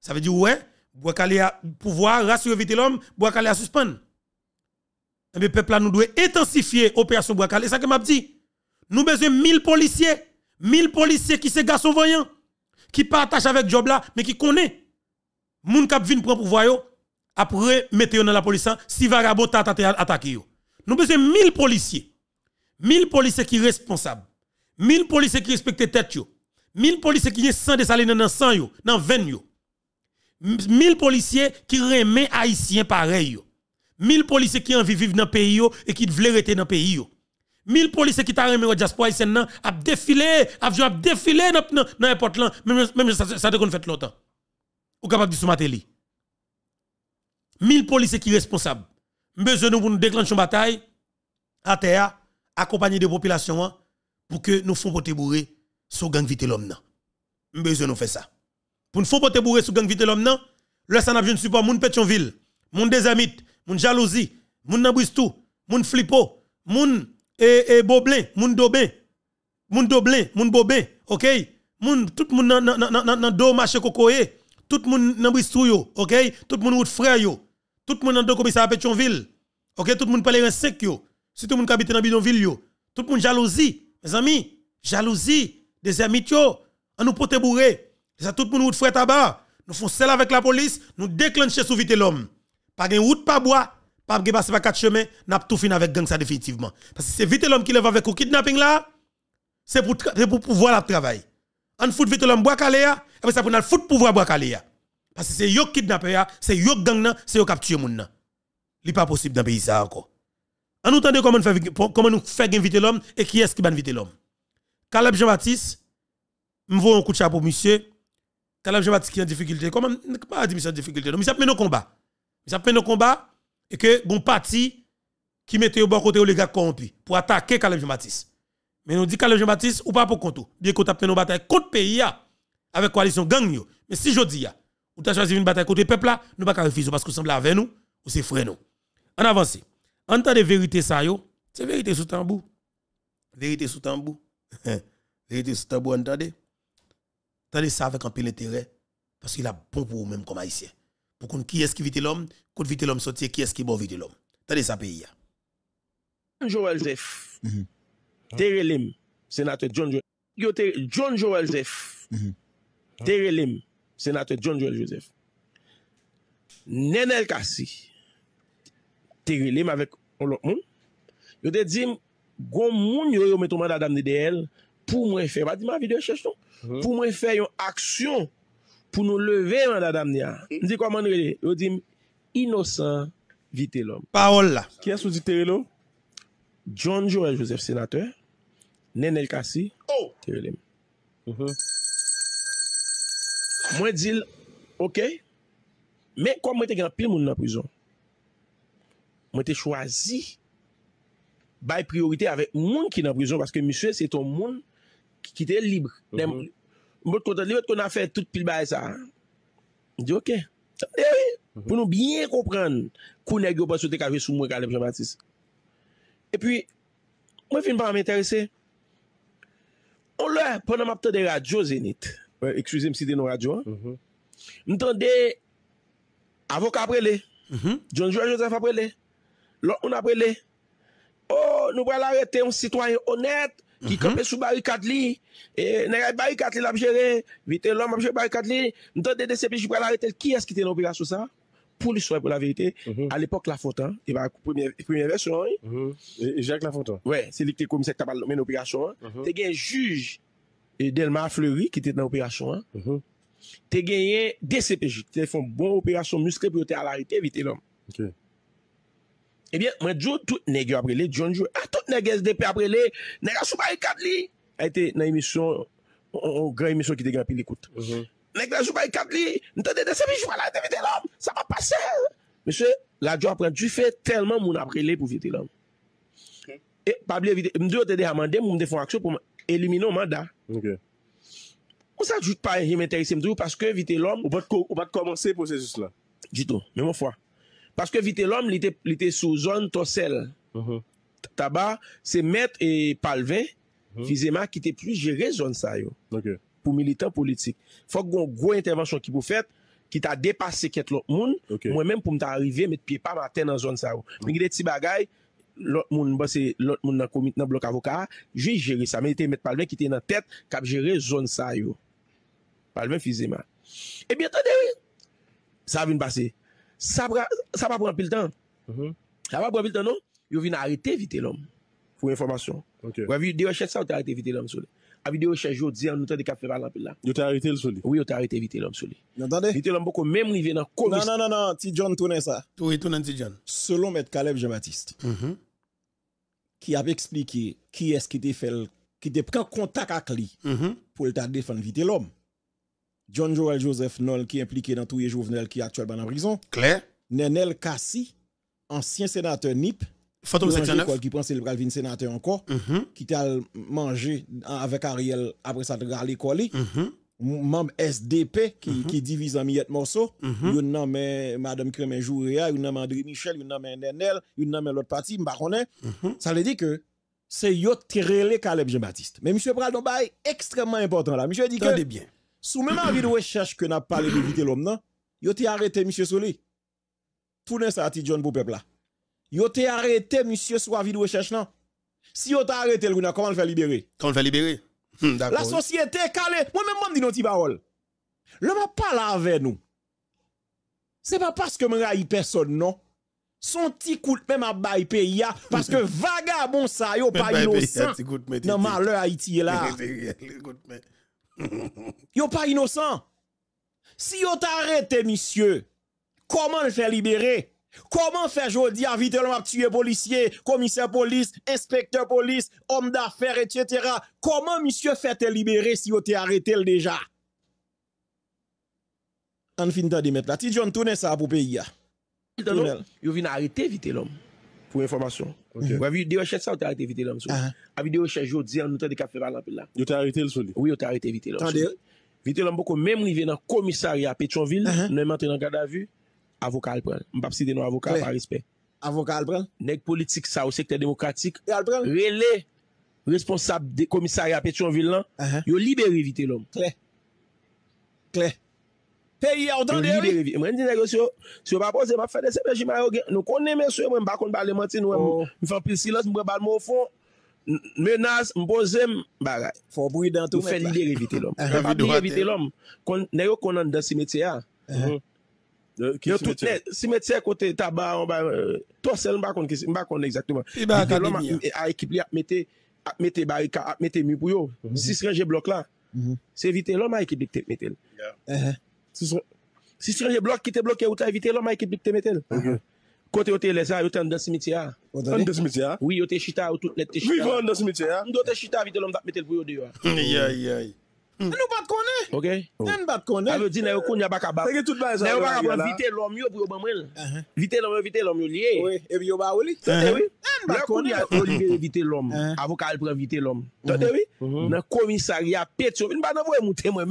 Ça veut dire, ouais, pour à pouvoir rassurer vite l'homme, Boakale à suspendre. Eh Mais le peuple nous doit intensifier l'opération bois C'est ça que m'a dit. Nous besoin 1000 policiers, 1000 policiers qui gassent garçons voyants qui partage avec job là, mais qui connaît. Moun kap vinn le pouvoir yo, après mettez dans la police, hein, si vagabond attaqué yo. Nous besoin 1000 policiers. 1000 policiers qui responsables. 1000 policiers qui respectent tête yo. 1000 policiers qui ont sang dessalé dans sang yo, dans veine yo. 1000 policiers qui remet haïtien pareil yo. 1000 policiers qui ont vivre dans pays yo et qui veulent rester dans pays yo. 1000 policiers qui t'arrivent au diaspora ici nan a défilé a a défilé dans n'importe là même même ça ça qu'on fait longtemps ou capable de se mater 1000 policiers qui responsables besoin nous pour nous déclencher une bataille à terre accompagné des populations hein, pour que nous font porter bourré sur gang vite l'homme avons besoin nous faire ça pour nous font porter bourré sur gang vite l'homme nan le ça n'a jeune support moun Pétionville mon Desamite mon Jalousie moun Nabristou mon Flipo mon et, et Boblin, moun Dobin, moun Doblin, moun Bobin, OK moun tout moun nan nan nan nan, nan do marché tout moun nan Bristou yo, OK Tout moun route frère yo, tout moun nan do Pétionville. OK Tout moun monde 5 yo, tout moun habite dans bidonville yo. Tout moun jalousie, mes amis, jalousie des amis yo, on nous pote bourré. Ça tout moun route frère tabac. Nous font celle avec la police, nous déclencher sous vite l'homme. Pas route pas bois pas de passer par quatre chemins, n'a tout fini avec gang ça définitivement. Parce que c'est vite l'homme qui lève avec le kidnapping là, c'est pour, pour pouvoir la travail. On fout vite l'homme bois calé, et puis ça pour le foot pouvoir bois calé. Parce que c'est yo kidnapper, c'est yo gang, c'est yo capturer moun. n'est pas possible dans pays ça encore. On nous entend comment nous comment nous faire inviter l'homme et qui est-ce qui va inviter l'homme. Caleb Jean-Baptiste, vois un coup de chapeau monsieur. Caleb Jean-Baptiste qui est en difficulté. Comment pas dire monsieur en difficulté. Non, mais ça peut nos combat. ça combat et que bon parti qui mettait au bon côté les gars corrompus pour attaquer Caleb Jean-Baptiste. Mais nous dit Caleb Jean-Baptiste ou pas pour compte. Bien qu'on tape une bataille contre pays avec coalition gang Mais si je dis ou t'as choisi une bataille contre le peuple là, nous pas refuser parce que semble avec nous ou c'est frère nous. En avance. En la vérité ça yo, c'est vérité sous tambour. Vérité sous tambour. vérité sous tambour entendez. Entendez ça avec un peu d'intérêt parce qu'il a bon pour vous même comme haïtien. pou kon ki eski viti lom, kout viti lom sote ki eski bo viti lom. Tade sa pe yia. Mhm. John Joel Zef, mhm. Tere Lim, senatwe John Joel, yo te, John Joel Zef, Tere Lim, senatwe John Joel Zef, nenel kasi, Tere Lim avek, yo te dzim, gwa moun yo yo metouman da damne de el, pou mwen fe, non? mhm. pou mwen fe yon aksyon, pou nou leve manda dam niya. Ndi kwa man re, yo dim, inosan vite lom. Paol oh! mm-hmm. la. Kè sou di tere lo? John Joel Joseph, senateur, nen el kasi, tere lem. Mwen dil, ok, men kwa mwen te gen apil moun nan prizon, mwen te chwazi, bay priorite avè moun ki nan prizon, paske miswe se ton moun ki te libre. Nem, mm-hmm. Mbote konten li wet kon a fè tout pil bay sa. Di ok. Eh de yon. Poun nou byen kompren. Kou neg yo basote kajwe sou mwen kalem Jean-Baptiste. E pwi, mwen fin pa an m'interese. On lè, poun nan mapte de radyo zenit. Ekswize msi de nou radyo. Mwen ton de avok aprele. John Joseph aprele. Lò, un aprele. Oh, nou pral arrete yon sitwanyon onet. Ki mhm. kapè sou barikad li, e negè barikad li l'abjère, vitè l'om abjère barikad li, mdò de DCPJ pou an arè tel, ki as ki te nan operasyon sa? Pou li souè pou la vèritè, mhm. alèpòk la fontan, e bakou premier vers yon, mhm. E, e jèk la fontan? Wè, se li kte komisek tabal men operasyon, te gen juj, e Delma Fleury ki te nan operasyon, te gen yen DCPJ, te fon bon operasyon mnus kre pou yote an arè tel, vitè l'om. Ok. Ebyen, eh mwen djou, tout negyo aprele, djoun djou, a tout negyo SDP aprele, negyo soubari katli, a ete nan emisyon, ou gran emisyon ki te gen api l'ikout. Negyo soubari katli, mwen ton de de sebi, jwa la ete vite l'om, sa pa pase. Mwen se, la djou aprele, djou fe telman moun aprele pou vite l'om. E, pabli vite, mwen djou ote de hamande, mwen mwen defon aksyon pou mwen elimine o manda. Mwen sa jout pa yon mwen terise mwen djou, paske vite l'om, ou bat komanse pou se j Paske vite lom li te sou zon ton sel mm-hmm. Taba se met e palven Fizema mm-hmm. ki te pli jere zon sa yo Pou militant politik Fok gwen gwen intervensyon ki pou fet Ki ta depase ket lot moun Mwen men pou mta arrive met pi pa maten nan zon sa yo mm-hmm. Mwen gde ti bagay Lot moun nan blok avokat Jou jere sa Met palven ki te nan tet Kap jere zon sa yo Palven fizema Ebyen eh tade Sa vin base Sa pa pranpil tan. Sa pa pranpil tan nou. Yo vin a arete vite lom. Fou informasyon. Ok. Wavi di rechèk sa ou te arete vite lom sou li. Ah, Wavi di rechèk jou di anoutan di kape valan pil la. Yo te arete lom sou li. Ou yo te arete vite lom sou li. Yon tande? Vite lom boko mem wivè nan komis. Nan nan nan nan. Ti John toune sa. Tou etou nan ti John. Selon met Kaleb Gematiste. Ki mm-hmm. ap eksplike ki eski te fel. Ki te pren kontak ak li. Mm-hmm. Po lta defan vite lom. John Joel Joseph Nol qui est impliqué dans tous les jouvenels qui est actuellement en prison. Claire. Nenel Kassi, ancien sénateur NIP. Fantôme pense Qui prend le Calvin sénateur encore. Mm-hmm. Qui a mangé avec Ariel après sa à mm-hmm. Membre SDP qui, mm-hmm. qui divise en miettes morceaux. Yon nomme Madame Kremen Jouria, yon nomme André Michel, yon nomme Nenel, yon nomme l'autre parti, Mbaronnet. Ça veut dire que c'est tirer les Caleb Jean-Baptiste. Mais M. Pral, bah, est extrêmement important là. Monsieur dit que. bien. Sou menman vide wechech ke nan pale bevite lom nan, yo te arete misye sou li. Pounen sa ati John Boupepla. Yo te arete misye sou a vide wechech nan. Si yo te arete lounan, koman l fa libere? Koman l fa libere? Hm, la sosyete kale, mwen menman di nou ti baol. Lèman pale ave nou. Se pa paske men rayi person nan, son ti koutme mwen bayi peya, paske vagabon sa yo payi lo san, nan man lè a iti lè. Bayi peya, lè koutme. yo pas innocent. Si yo t'arrête, monsieur, comment le faire libérer? Comment faire jodi à vite l'on tuer policier, commissaire police, inspecteur police, homme d'affaires, etc. Comment monsieur fait te libérer si vous t'es arrêté déjà? En fin de mettre la tige John tourne ça pour pays. Vous venez arrêter vite l'homme. Pour information. Ou avi di rechèche sa ou te harite Vitellon sou Avi di rechèche jou di an nou te de kafe balan pe la Ou te harite Vitellon sou Vitellon boko mèm ou i venan komissari a Petionville Nè mantè nan gada vu Avokal pran Avokal pran Neg politik sa ou sekte demokratik Relè responsab de komissari a Petionville lan Yo liberi Vitellon Kle Kle Pè yè, ou dan de yè? Mwen di nè yò si yò, si yò ba bozè, mwen fè de se mè jimè yò gen, nou konè mè si yò, mwen bakon balèman ti nou, oh. mwen fè pil silans, mwen bal mò fon, mwen nas, mwen bozèm, mwen bagay. Fò bou yè dan tou mè. Mwen fè lidè revite lòm. Mwen vè vidè revite lòm. Kon, nè yò konan dan simetè uh-huh. mm-hmm. ya. Yò tout nè, simetè kote taban, mwen bakon, mwen bakon, mwen bakon, mwen bakon, mwen bakon, mwen bakon, mwen bakon, mwen bakon, mwen bakon, mwen bakon, mwen bakon Sistranje blok ki te blok e ou ta evite lom a ekipik te metel Ok Kote ou te eleza ou te ndansi miti a O dani ndansi miti a? Oui ou te shita ou tout nette shita Oui ou te ndansi miti a? Ou te shita evite lom bat metel pou yo diwa Yoyoyoy En ou bat konè Ok En bat konè Avè di nè yo konè ya baka bat Nè yo baka ban evite lom yo pou yo ban mwen Evite lom yo evite lom yo liye Evite lom yo ba ou li En bat konè Yoyokonè ya to li ver evite lom Avokal pre evite lom Tote wè Nè konè yon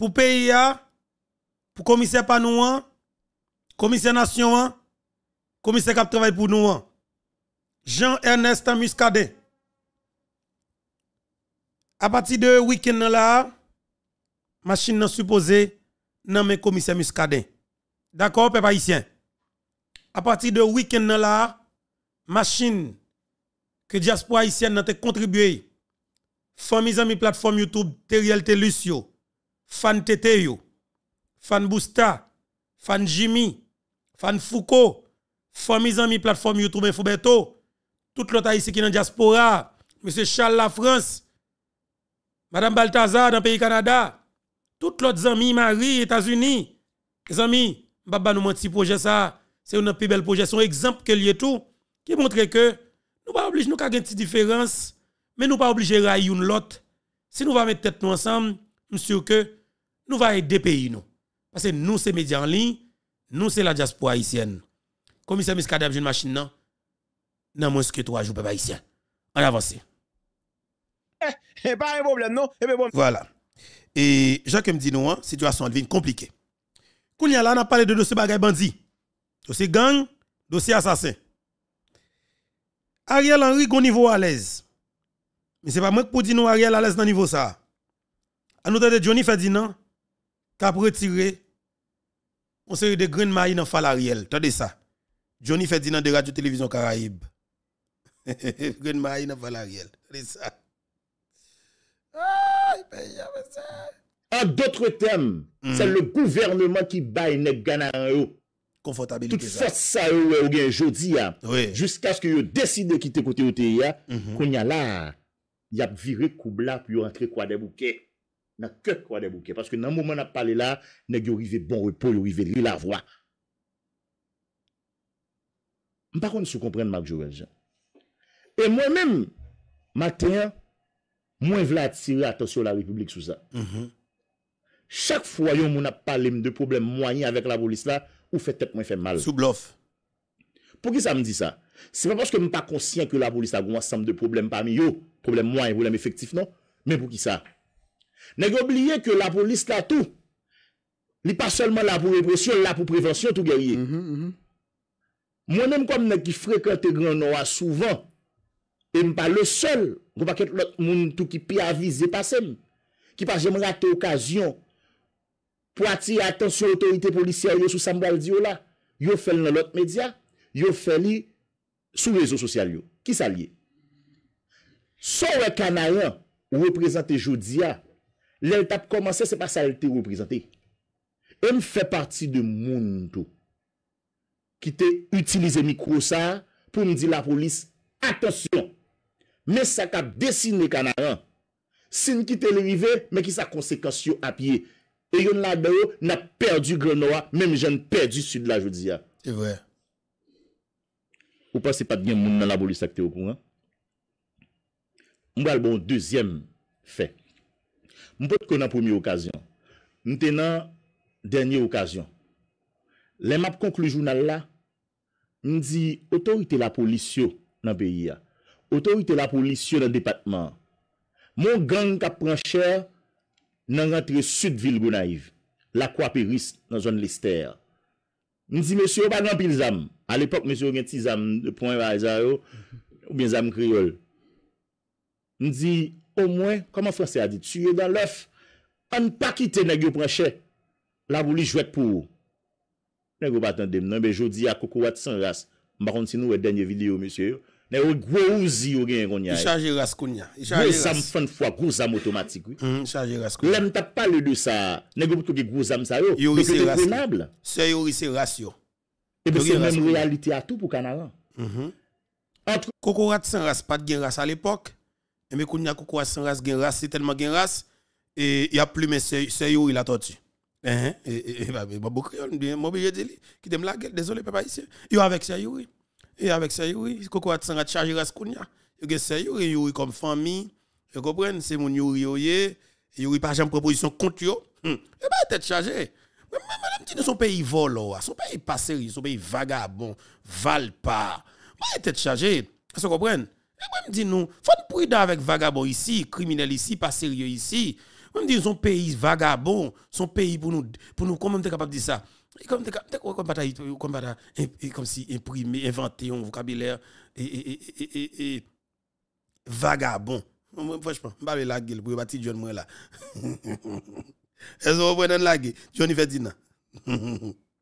pour pays, pour commissaire Panouan, commissaire Nation, commissaire qui Travail pour nous, Jean-Ernest Muscadet. À partir de week-end là, machine nan supposé nan commissaire Muscadet. D'accord, peuple haïtien? À partir de week-end là, machine que diaspora haïtienne n'a contribué, famille amis plateforme YouTube, Teriel Telusio, fan Teteyo, fan Busta, fan Jimmy, fan Foucault, en amis plateforme YouTube Foubeto, tout l'autre haïtien qui est dans diaspora, monsieur Charles la France, madame Balthazar dans le pays Canada, tout l'autre amis Marie États-Unis. Les amis, baba nous menti projet ça, c'est un plus belle projet, c'est un exemple que tout qui montre que nous pas obligés nous qu'à une petite différence, mais nous pas obligés à une l'autre. Si nous va mettre tête nous ensemble, sûr que nous va aider pays nous. Parce que nous, c'est médias en ligne, nous, c'est la diaspora haïtienne. Comme Commissaire Miskadab, une machine, non? Non, moins que trois jours, peuple haïtien. En avance. Eh, eh, pas un problème, non? Eh, voilà. Et Jacques me dit, nous hein, situation devient compliquée. a là, on a parlé de dossier bagarre bandit. Dossier gang, dossier assassin. Ariel Henry, au niveau à l'aise. Mais c'est pas moi qui pour dire nous Ariel à l'aise dans niveau ça. À nous de Johnny Ferdinand, Tè ap retire, monseri de Grenmai nan fal a riel. Tè de sa. Johnny Ferdinand de Radio Televison Karaib. Grenmai nan fal a riel. Tè de sa. Ay, pe yè mè sa. An dòtre tem, mm. se le gouvernement ki bay nek gana an yo. Konfortabilite sa. Toute fòt sa yo gen jodi ya. Jusk aske yo deside ki te kote ote ya, konya la, yap vire koubla pou yo rentre kwa deb ou kek. Na kek wade bouke. Paske nan mou mwen ap pale la, neg yo rive bon repol, yo rive rile avwa. M pa kon sou komprenn ma kjo gen jen. E mwen men, m a ten, mwen vle atire atensyon la republik sou sa. Mm-hmm. Chak fwa yon moun ap pale m de problem mwany avek la bolis la, ou fe tep mwen fe mal. Sou glof. Pou ki sa m di sa? Se m pa poske m pa konsyen ke la bolis la goun asam de problem pa mi yo, problem mwany, problem efektif non? Men pou ki sa? M. Ne ge oubliye ke la polis la tou Li pa solman la pou represyon La pou prevensyon tou geye mhm, mhm. Mwenen kom ne ki frekante Gran oua souvan E mpa le sol Gou baket lot moun tou ki pi avize pasen Ki pa jem rate okasyon Po ati atensyon Otorite polisyen yo sou sambal diyo la Yo fel nan lot media Yo fel li sou rezo sosyal yo Ki sa liye So we kanayan Ou we prezante joudiya Lè l tap komanse, se pa sa l te wè prezante. E m fè parti de moun moun tou. Ki te utilize mikrosan pou m di la polis, atensyon, mè sa ka desine kanaran. Sin ki te le vive, mè ki sa konsekansyon apye. E yon labè ou, nè perdi Grenoa, mèm jè n'perdi sud la jodi ya. E vè. Ou pa se pat gen moun nan la polis ak te wè pou an. M wè al bon dezyem fèk. Mpote kon nan pomi okasyon. Mte nan denye okasyon. Le map konklujounal la, mdi, otorite la polisyo nan peyi ya. Otorite la polisyo nan depatman. Mon gang kap pransher nan rentre sud vil gonaiv. La kwa peris nan zon lister. Mdi, msio, bagan pil zam. A l'epok msio gen ti zam, ou ben zam kriol. Mdi, ou mwen, koman fwase a dit, non, si yo dan lef an pa kite negyo preche la wou li jwet pou negyo batande mnen be jodi a koko wat san ras mbakon si nou e denye video msye yo ne yo gwe ouzi yo gen yon nye yon san fwen fwa gwo zam otomatik yon san jen ras kou lem tak pa le do sa negyo ptou di gwo zam sa yo se yo risen ras yo ebe eh se men realite a tou pou kanara koko wat san ras pat mhm. gen ras al epok mais quand il y a sans race c'est tellement de race et il y a plus mais c'est il a bah, hein et bah, bah, bien de qui t'aime la gueule désolé papa ici a avec c'est oui et avec c'est oui à sans race charger race kounya c'est oui comme famille vous comprenez c'est mon yo you yo pas jamais proposition contre yo ben tête chargée mais madame dit son pays vole oh, son pays pas sérieux son pays vagabond Val pas tête chargée vous comprenez moi, me dis nous, faut être prudent avec vagabond ici, criminel ici, pas sérieux ici. Moi, me dis, son pays vagabond, son pays pour nous, pour nous, comment t'es capable de dire ça? Comme comme si imprimer, inventer un vocabulaire et, et, et, vagabond. Franchement, je va vais pas la gueule pour bâtir John moi là. Est-ce que vous comprenez la gueule? Johnny Ferdinand.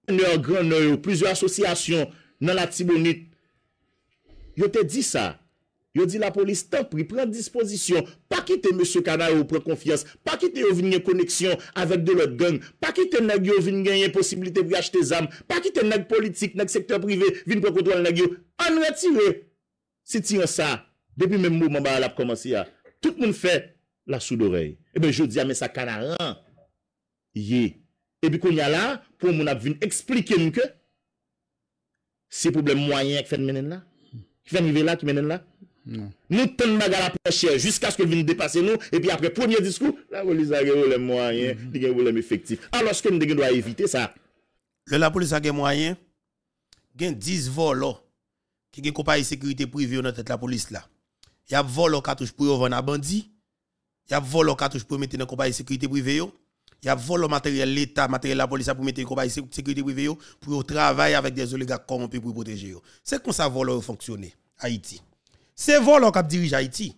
Grand plusieurs associations dans la Tibonite. Yo te dit ça. yo di la polis tan pri, pren disposisyon, pa kite M. Kana ou prek konfiyans, pa kite ou vinyen koneksyon avèk de lòt gèng, pa kite nagyo vinyen yon posibilite vwi achte zam, pa kite nag politik, nag sektor privè, vinyen prek kontrol nagyo, an ratire. Se ti yon sa, depi men mou mwen ba alap koman si ya, tout moun fè la sou do rey. Ebe, eh jodi amè sa Kana ran. Ye. Ebi kon yala, pou moun ap vinyen eksplike moun ke, se pouble mwen mwen mwen mwen mwen mwen mwen mwen mwen mwen mwen mwen mwen mwen mwen mwen mwen mwen mwen Nous bagage à la pêche jusqu'à ce que vienne dépasser nous. Et puis après, premier discours, la police a les moyens, mhm. il y a Alors, ce que nous devons éviter, ça. Le la police a des moyens, il y a 10 vols oh, qui ont compagnie de sécurité privée dans la police là. Il y a vol au oh, cartouche pour vendre à bandit. Il y a vol au oh, cartouche pour mettre dans compagnie de sécurité privée. Il y a vol au matériel l'État, matériel la police pour mettre dans compagnie de sécurité privée pour travailler avec des oligarques corrompus pour protéger. C'est comme ça vol fonctionner Haïti. C'est volant qui dirige Haïti.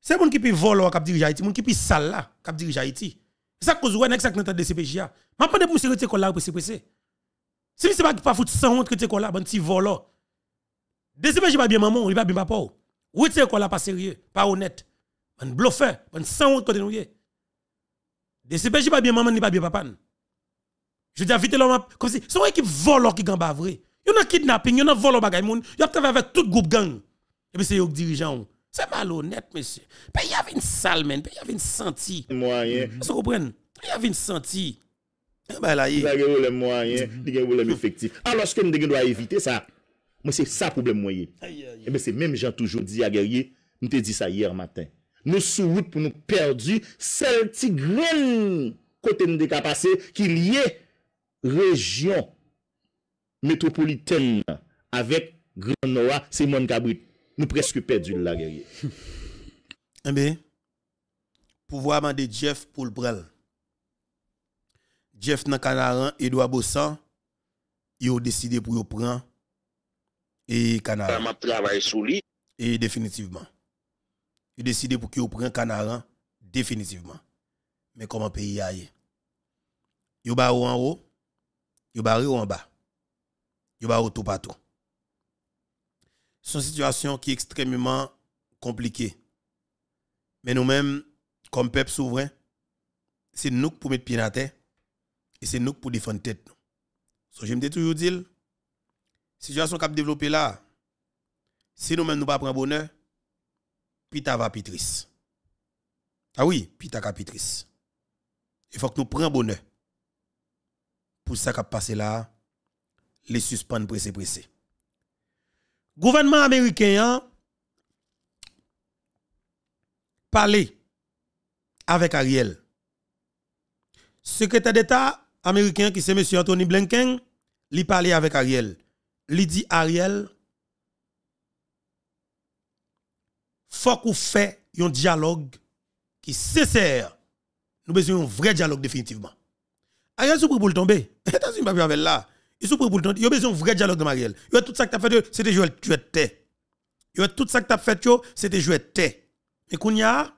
C'est monde qui peut voler qui dirige Haïti, monde qui peut sale là qui dirige Haïti. C'est ça cause vous, nek ça de CPJA. M'a pas de pour se retirer colla pour se presser. Si c'est pas pas foutre sans honte la colla bon petit volant. DCPJ pas bien maman, il pas bien papa. Ou Retirer la pas sérieux, pas honnête. Un bluffeur, un hein. sans honte côté nous. DCPJ pas bien maman, il pas bien papa. Je dis vite l'homme comme si son équipe volant qui gambavre. vrai. y a kidnapping, il y a volant bagay moun, y a travaillé avec tout groupe gang. Ebe se yon dirijan ou. Se mal honet mese. Pe y ave yon sal men. Pe y ave yon senti. Mwen yon. Mwen se koupren. Pe y ave yon senti. Mwen bay la yon. Mwen ager ou lè mwen yon. Mwen ager ou lè mwen efektif. A loske mwen de gen do a evite sa. Mwen se sa problem mwen yon. A yon yon. Ebe se mwen jen toujou di ager yon. Mwen te di sa yon matin. Mwen sou wout pou nou perdu. Sel ti gren. Kote mwen de kapase. Ki liye. Region. Metropolitene. Avek. Gren Noa. nous presque perdu la guerre. Eh bien, pouvoir demander Jeff pour le n'a Jeff dans Canaran, Edouard Bossan, ils ont décidé pour le prendre et Canaran. travaille lui. Et définitivement. Ils a décidé pour qu'ils prennent Canaran définitivement. Mais comment pays a Ils ont en haut, ils ont en bas. Ils va tout partout. C'est une situation qui est extrêmement compliquée. Mais nous-mêmes, comme peuple souverain, c'est nous pour mettre pied à terre et c'est nous pour défendre tête. je me dis toujours la situation a développé là, si nous-mêmes nous pas bonheur, bonheur, pita va pitris. Ah oui, puis pita capitris. Il faut que nous prenions bonheur. Pour ça a passé là, les suspendre presser presser gouvernement américain hein, parlé avec Ariel. Secrétaire d'État américain qui c'est M. Anthony Blinken, il parlé avec Ariel. Il dit Ariel faut qu'on fait un dialogue qui sincère. Nous besoin un vrai dialogue définitivement. Ariel prêt pour le tomber. États-Unis pas avec là. Ils sont pour le temps. besoin de vrai dialogue de Ariel. Ils tout ça que tu as fait, c'était jouer tu es Ils tout ça que tu as fait, c'était jouer tête. Mais qu'on y a,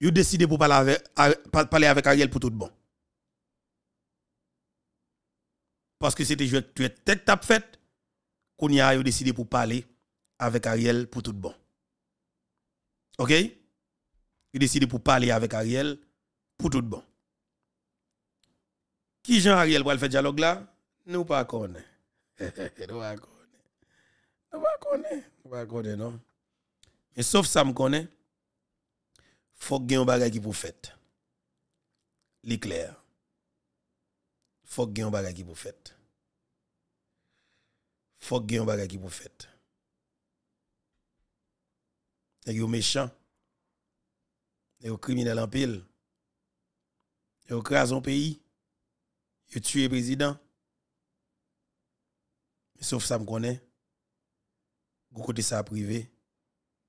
ils décidé pour parler avec, parler avec Ariel pour tout bon. Parce que c'était jouer tu es tête que fait, qu'on a, ils décidé pour parler avec Ariel pour tout bon. OK? Il a décidé pour parler avec Ariel pour tout bon. Qui Jean Ariel pour faire dialogue là Nous pas connaît. nous pas connaît. Nous pas connaît. Nous pas non. Mais e sauf ça me connaît. Faut que un bagage qui pour fait. L'éclair. Faut que un bagage qui pour fait. Faut que un bagage qui pour fait. Et yo méchant. Et yo criminel en pile. Et yo crase pays yo tué président. Sauf ça me connaît. Gou côté ça privé.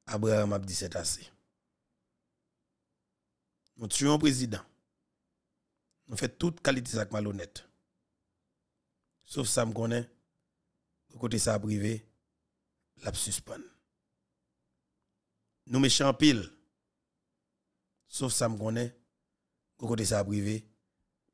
Abraham a dit c'est assez. Nous tuons président. Nous faisons toute qualité ça malhonnête. Sauf ça me connaît. Gou côté ça privé. La suspend. Nous méchants pile. Sauf ça me connaît. côté ça privé.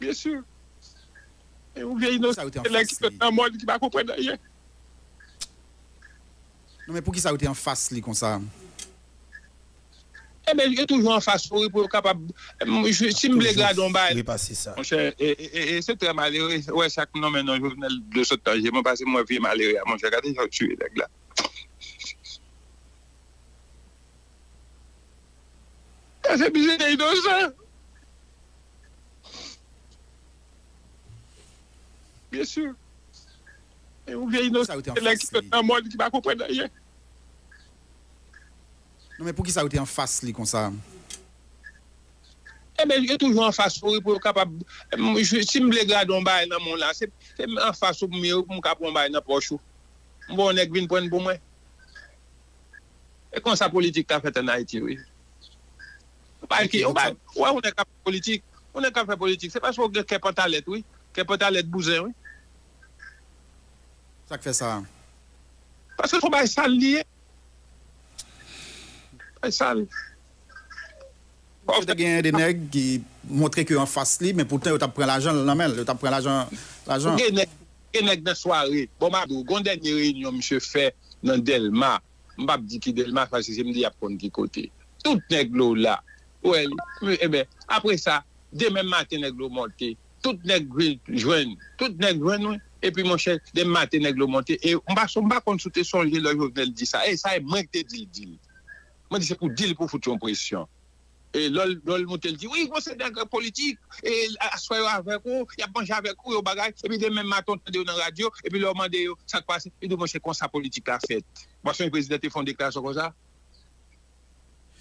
Bien sûr. Non, ou eh, vie y nou se lèk ki pe tan moun ki pa kompwen daye. Non men pou ki sa ou te enfas li kon sa? E men yon toujou enfas. Ou pou kapab. Moun jwè simble gwa don bade. Moun jwè pasi sa. E se tre mali. Ou e sak nou men nou jwè vnen lèk de sa tangye. Moun pasi moun vi mali. Moun jwè gade eh, jwè chwe lèk la. Kase bize de y nou sa? Moun jwè pasi. Ve yon vey nou se lè ki pe nan moun ki pa koupè nan yè. Non men pou ki sa ou te enfas li konsa? E men yon toujou enfas ou pou kap ap... Si mwen gade yon bay nan moun lan, se enfas ou pou mwen kap yon bay nan pochou. Mwen bonèk vin pou en pou mwen. E konsa politik kap fète nan iti, oui. Ou ane kap politik? Ou ane kap fè politik? Se pas pou ke potalet, oui. Ke potalet bouzè, oui. Sa k fè sa? Paske chou ba y sal liye? Ba y sal? Pou fè gen yon deneg ki montre ki yon fass li, men pou tè yon tap pre la jan lamen, yon tap pre la jan lamen. Gen neg dene soare, bon mabou, gondè nye reynyon mse fè nan Delma, mbab di ki Delma fase se mdi ap kon di kote. Tout neg lou la, ouen, eh apre sa, de men maten neg lou monte, tout neg jwen, tout neg jwen ouen, E pi mwen chè, den mè a tenèk lò montè. E mwen sè mè a kontsoutè son jè lò jò vèl di sa. E sa e mwen te dil dil. Mwen di se pou dil pou fout yon presyon. E lò lè montè lè di, Oui, mwen bon, sè den grè politik. E aswayo ah, avèk ou, y a panjè avèk ou yon bagay. E pi den mè mè a ton tenèk yon nan radyo. E pi lò mè dè yon, sa kwa se. E di mwen chè kon sa politik la fèt. Mwen sè yon prezidentè fondèk la sokoza.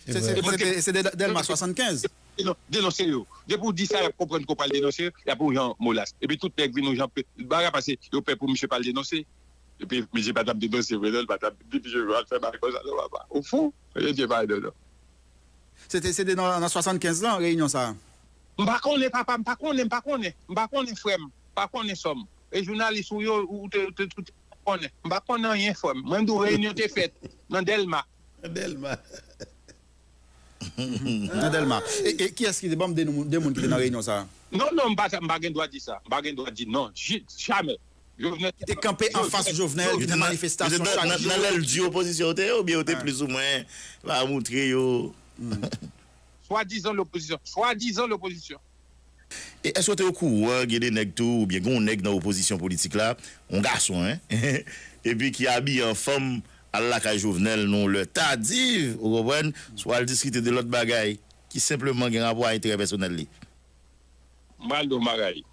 Se den mè a 75 bon,? Deno se yo. Dè pou di sa, pou pren kou pal deno se yo, ya pou jan molas. E pi tout pek vi nou jan pek. Barap ase, yo pe pou msè pal deno se. E pi, mè jè patap deno se, mè jè patap deno se, mè jè patap deno se, mè jè patap deno se. Se te sè deno nan 75 nan, reyon yon sa? Mba konè, papa, mba konè, mba konè. Mba konè fwem, mba konè som. E jounal yon sou yo, mba konè, mba konè yon fwem. Mwen dou reyon yon te fèt. Mwen delma. Delma. E, e ki eski de bom de moun ki te nare yon sa? Non, non, mba gen do a di sa Mba gen do a di, non, chame Ki te kampe an fas jouvenel Jouvenel manifestasyon chame Jouvenel di oposisyon ote ou bi ote plus ou mwen Va moutre yo hmm. Soadizan l'oposisyon Soadizan l'oposisyon E eswa te okou wè gye de neg tou Ou bi yon neg nan oposisyon politik la On gason, e pi ki a bi En fom al laka jouvnel nou le tadiv ou gowen, swal diskite de lot bagay ki simplement gen apwa etre personel li. Mwaldo Magali,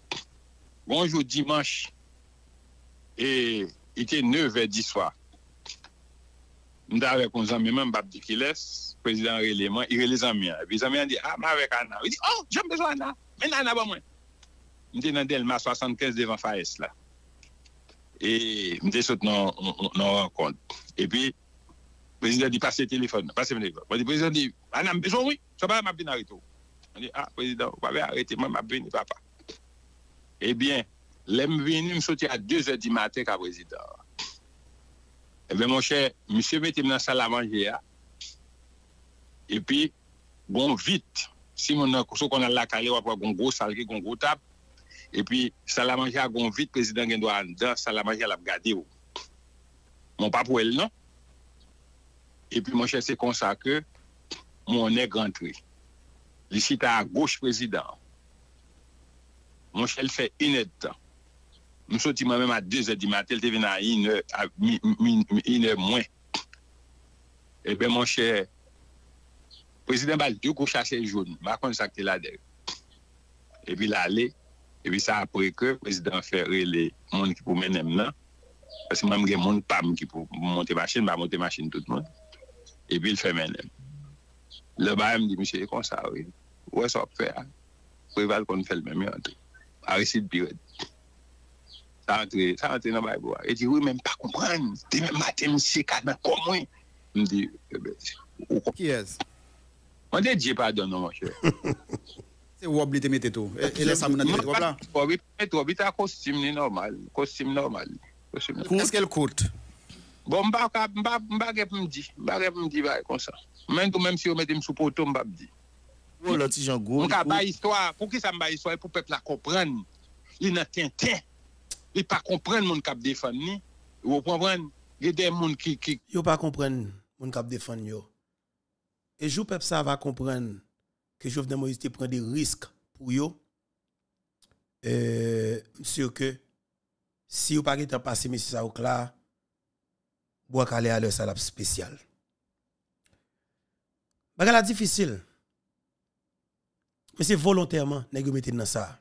bonjou dimans e ite 9 ve 10 swa. Mda we konz an mi men Mbab Dikiles, prezident releman, i relez an mi an. Bi zan mi an di, a, ah, ma we ka nan. Ou di, oh, jom bezwa nan, men nan an apwa mwen. Mdi nan del ma 75 devan faes la. E mwen de sote nan renkonde. E pi, prezident di pase telefon nan. Pase mwen de telefon. Mwen di prezident di, anan mbejou woui? Sopan mbejou nan reto. Mwen di, a prezident, wou pa vey arete, mwen mbejou nan papa. E bien, lèm veni msote a 2 e di mate ka prezident. E ben mwen che, mwen se vete mnen sal avanje ya. E pi, bon vit, si mwen nan koso konan la kale wapwa gongou salge, gongou tabe, E pi Salamanja gon vit, prezident gen do an dan, Salamanja l ap gade ou. Mon pap wèl nan. E pi mon chè se konsa ke, moun nek rentri. Li si ta a goch prezident. Mon chè l fè inèd tan. Moun soti mwen mèm a 2 zè di matel, te vè nan inèd mwen. E pe mon chè, prezident bal, di ou koucha se joun, mwen konsa ke la dev. E pi la lè. Epi sa apreke, prezident fere le moun ki pou menem nan. Pese mwen mwen moun pa moun ki pou moun te machin, ba moun te machin tout moun. Epi l fè menem. Le baye mdi, msye, ekon sa wè. Wè sa fè a? Pwè val kon fè l menem yon tri. A resit biwè. Sa antre, sa antre nan baye bo a. E di wè mwen pa koupran. Di mwen maten msye kadman komwen. Mdi, wè bè. Ou koupran. Pyez. Mwen de dje padon nan mwen chè. Ou wab li temete to? E le sa moun animet wab la? Ou wab li temete to, wab li ta kostim ni normal. Kostim normal. Kostim normal. Eske l kout? Mba rep mdi, mba rep mdi vaye konsa. Mwen kou menm si ou mwen teme soupotou, mba mdi. Ou loti jan goun. Mwen ka bayi swa, pou ki sa mba bayi swa, pou pep la kompren. Li nan ten ten. Li pa kompren moun kap defan ni. Ou wapon vren, gede moun ki ki. Yo pa kompren moun kap defan yo. E jou pep sa va kompren... que Jovenel Moïse prend des risques pour eux. Euh, sûr que si vous n'avez pas passé M. Saouk là, vous allez à leur salade spéciale. Bagala difficile. Mais c'est volontairement que vous mettez dans ça.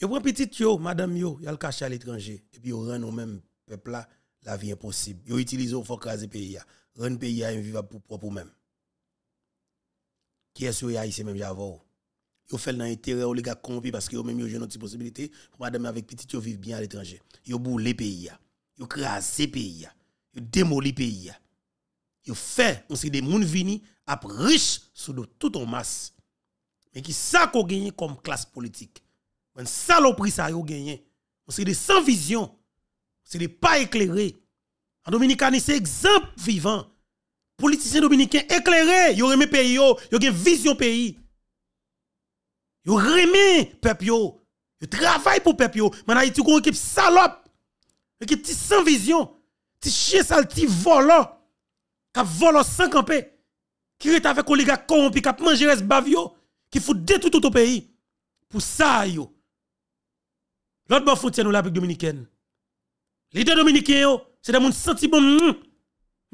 Vous prenez petit yo, madame yo, vous le cachez à l'étranger. Et puis vous rendez au même peuple la vie impossible. Vous utilisez pour craser le pays. Hein. Rendre le pays hein, invivable pour vous-même qui est sur les ici même j'avoue. Ils fait dans l'intérêt les gars parce qu'ils ont même une autre possibilité pour madame avec petit yo vivre bien à l'étranger. Ils boule les pays, ils crasent les pays, ils démolissent les pays. Ils fait on sait des gens vini à riche sous tout en masse. Mais qui ça qu'on gagne comme classe politique. Ben saloperie ça yo gagné. On sait des sans vision. C'est des pas éclairés. En Dominicani, c'est exemple vivant politiciens dominicains éclairés, yo remet pays yo, yo gen vision pays. Yo remet peuple yo. Yo travaille pour peuple yo. Mais Haïti une équipe salope. Équipe ti sans vision, ti chien sale ti volant. K'ap volant sans camper. Qui est avec oligarque corrompu k'ap manger res bavio, qui fout de tout tout au pays. Pour ça yo. L'autre bon frontière nous la République dominicaine. Les dominicain c'est des gens senti bon hmm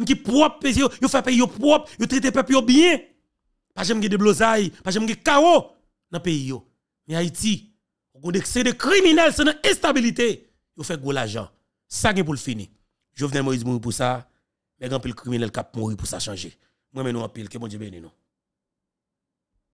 qui propre pays, yo fait pays propre, yo traite peuple bien. Pas j'aime des blousailles, pas j'aime des chaos dans pays Mais Haïti, on c'est des criminels, c'est une instabilité. Yo fait gros l'argent. Ça qui pour le fini. Jovenel Moïse mourir pour ça, mais grand pile criminel cap mourir pour ça changer. Moi mais suis un pile, que bon Dieu bénisse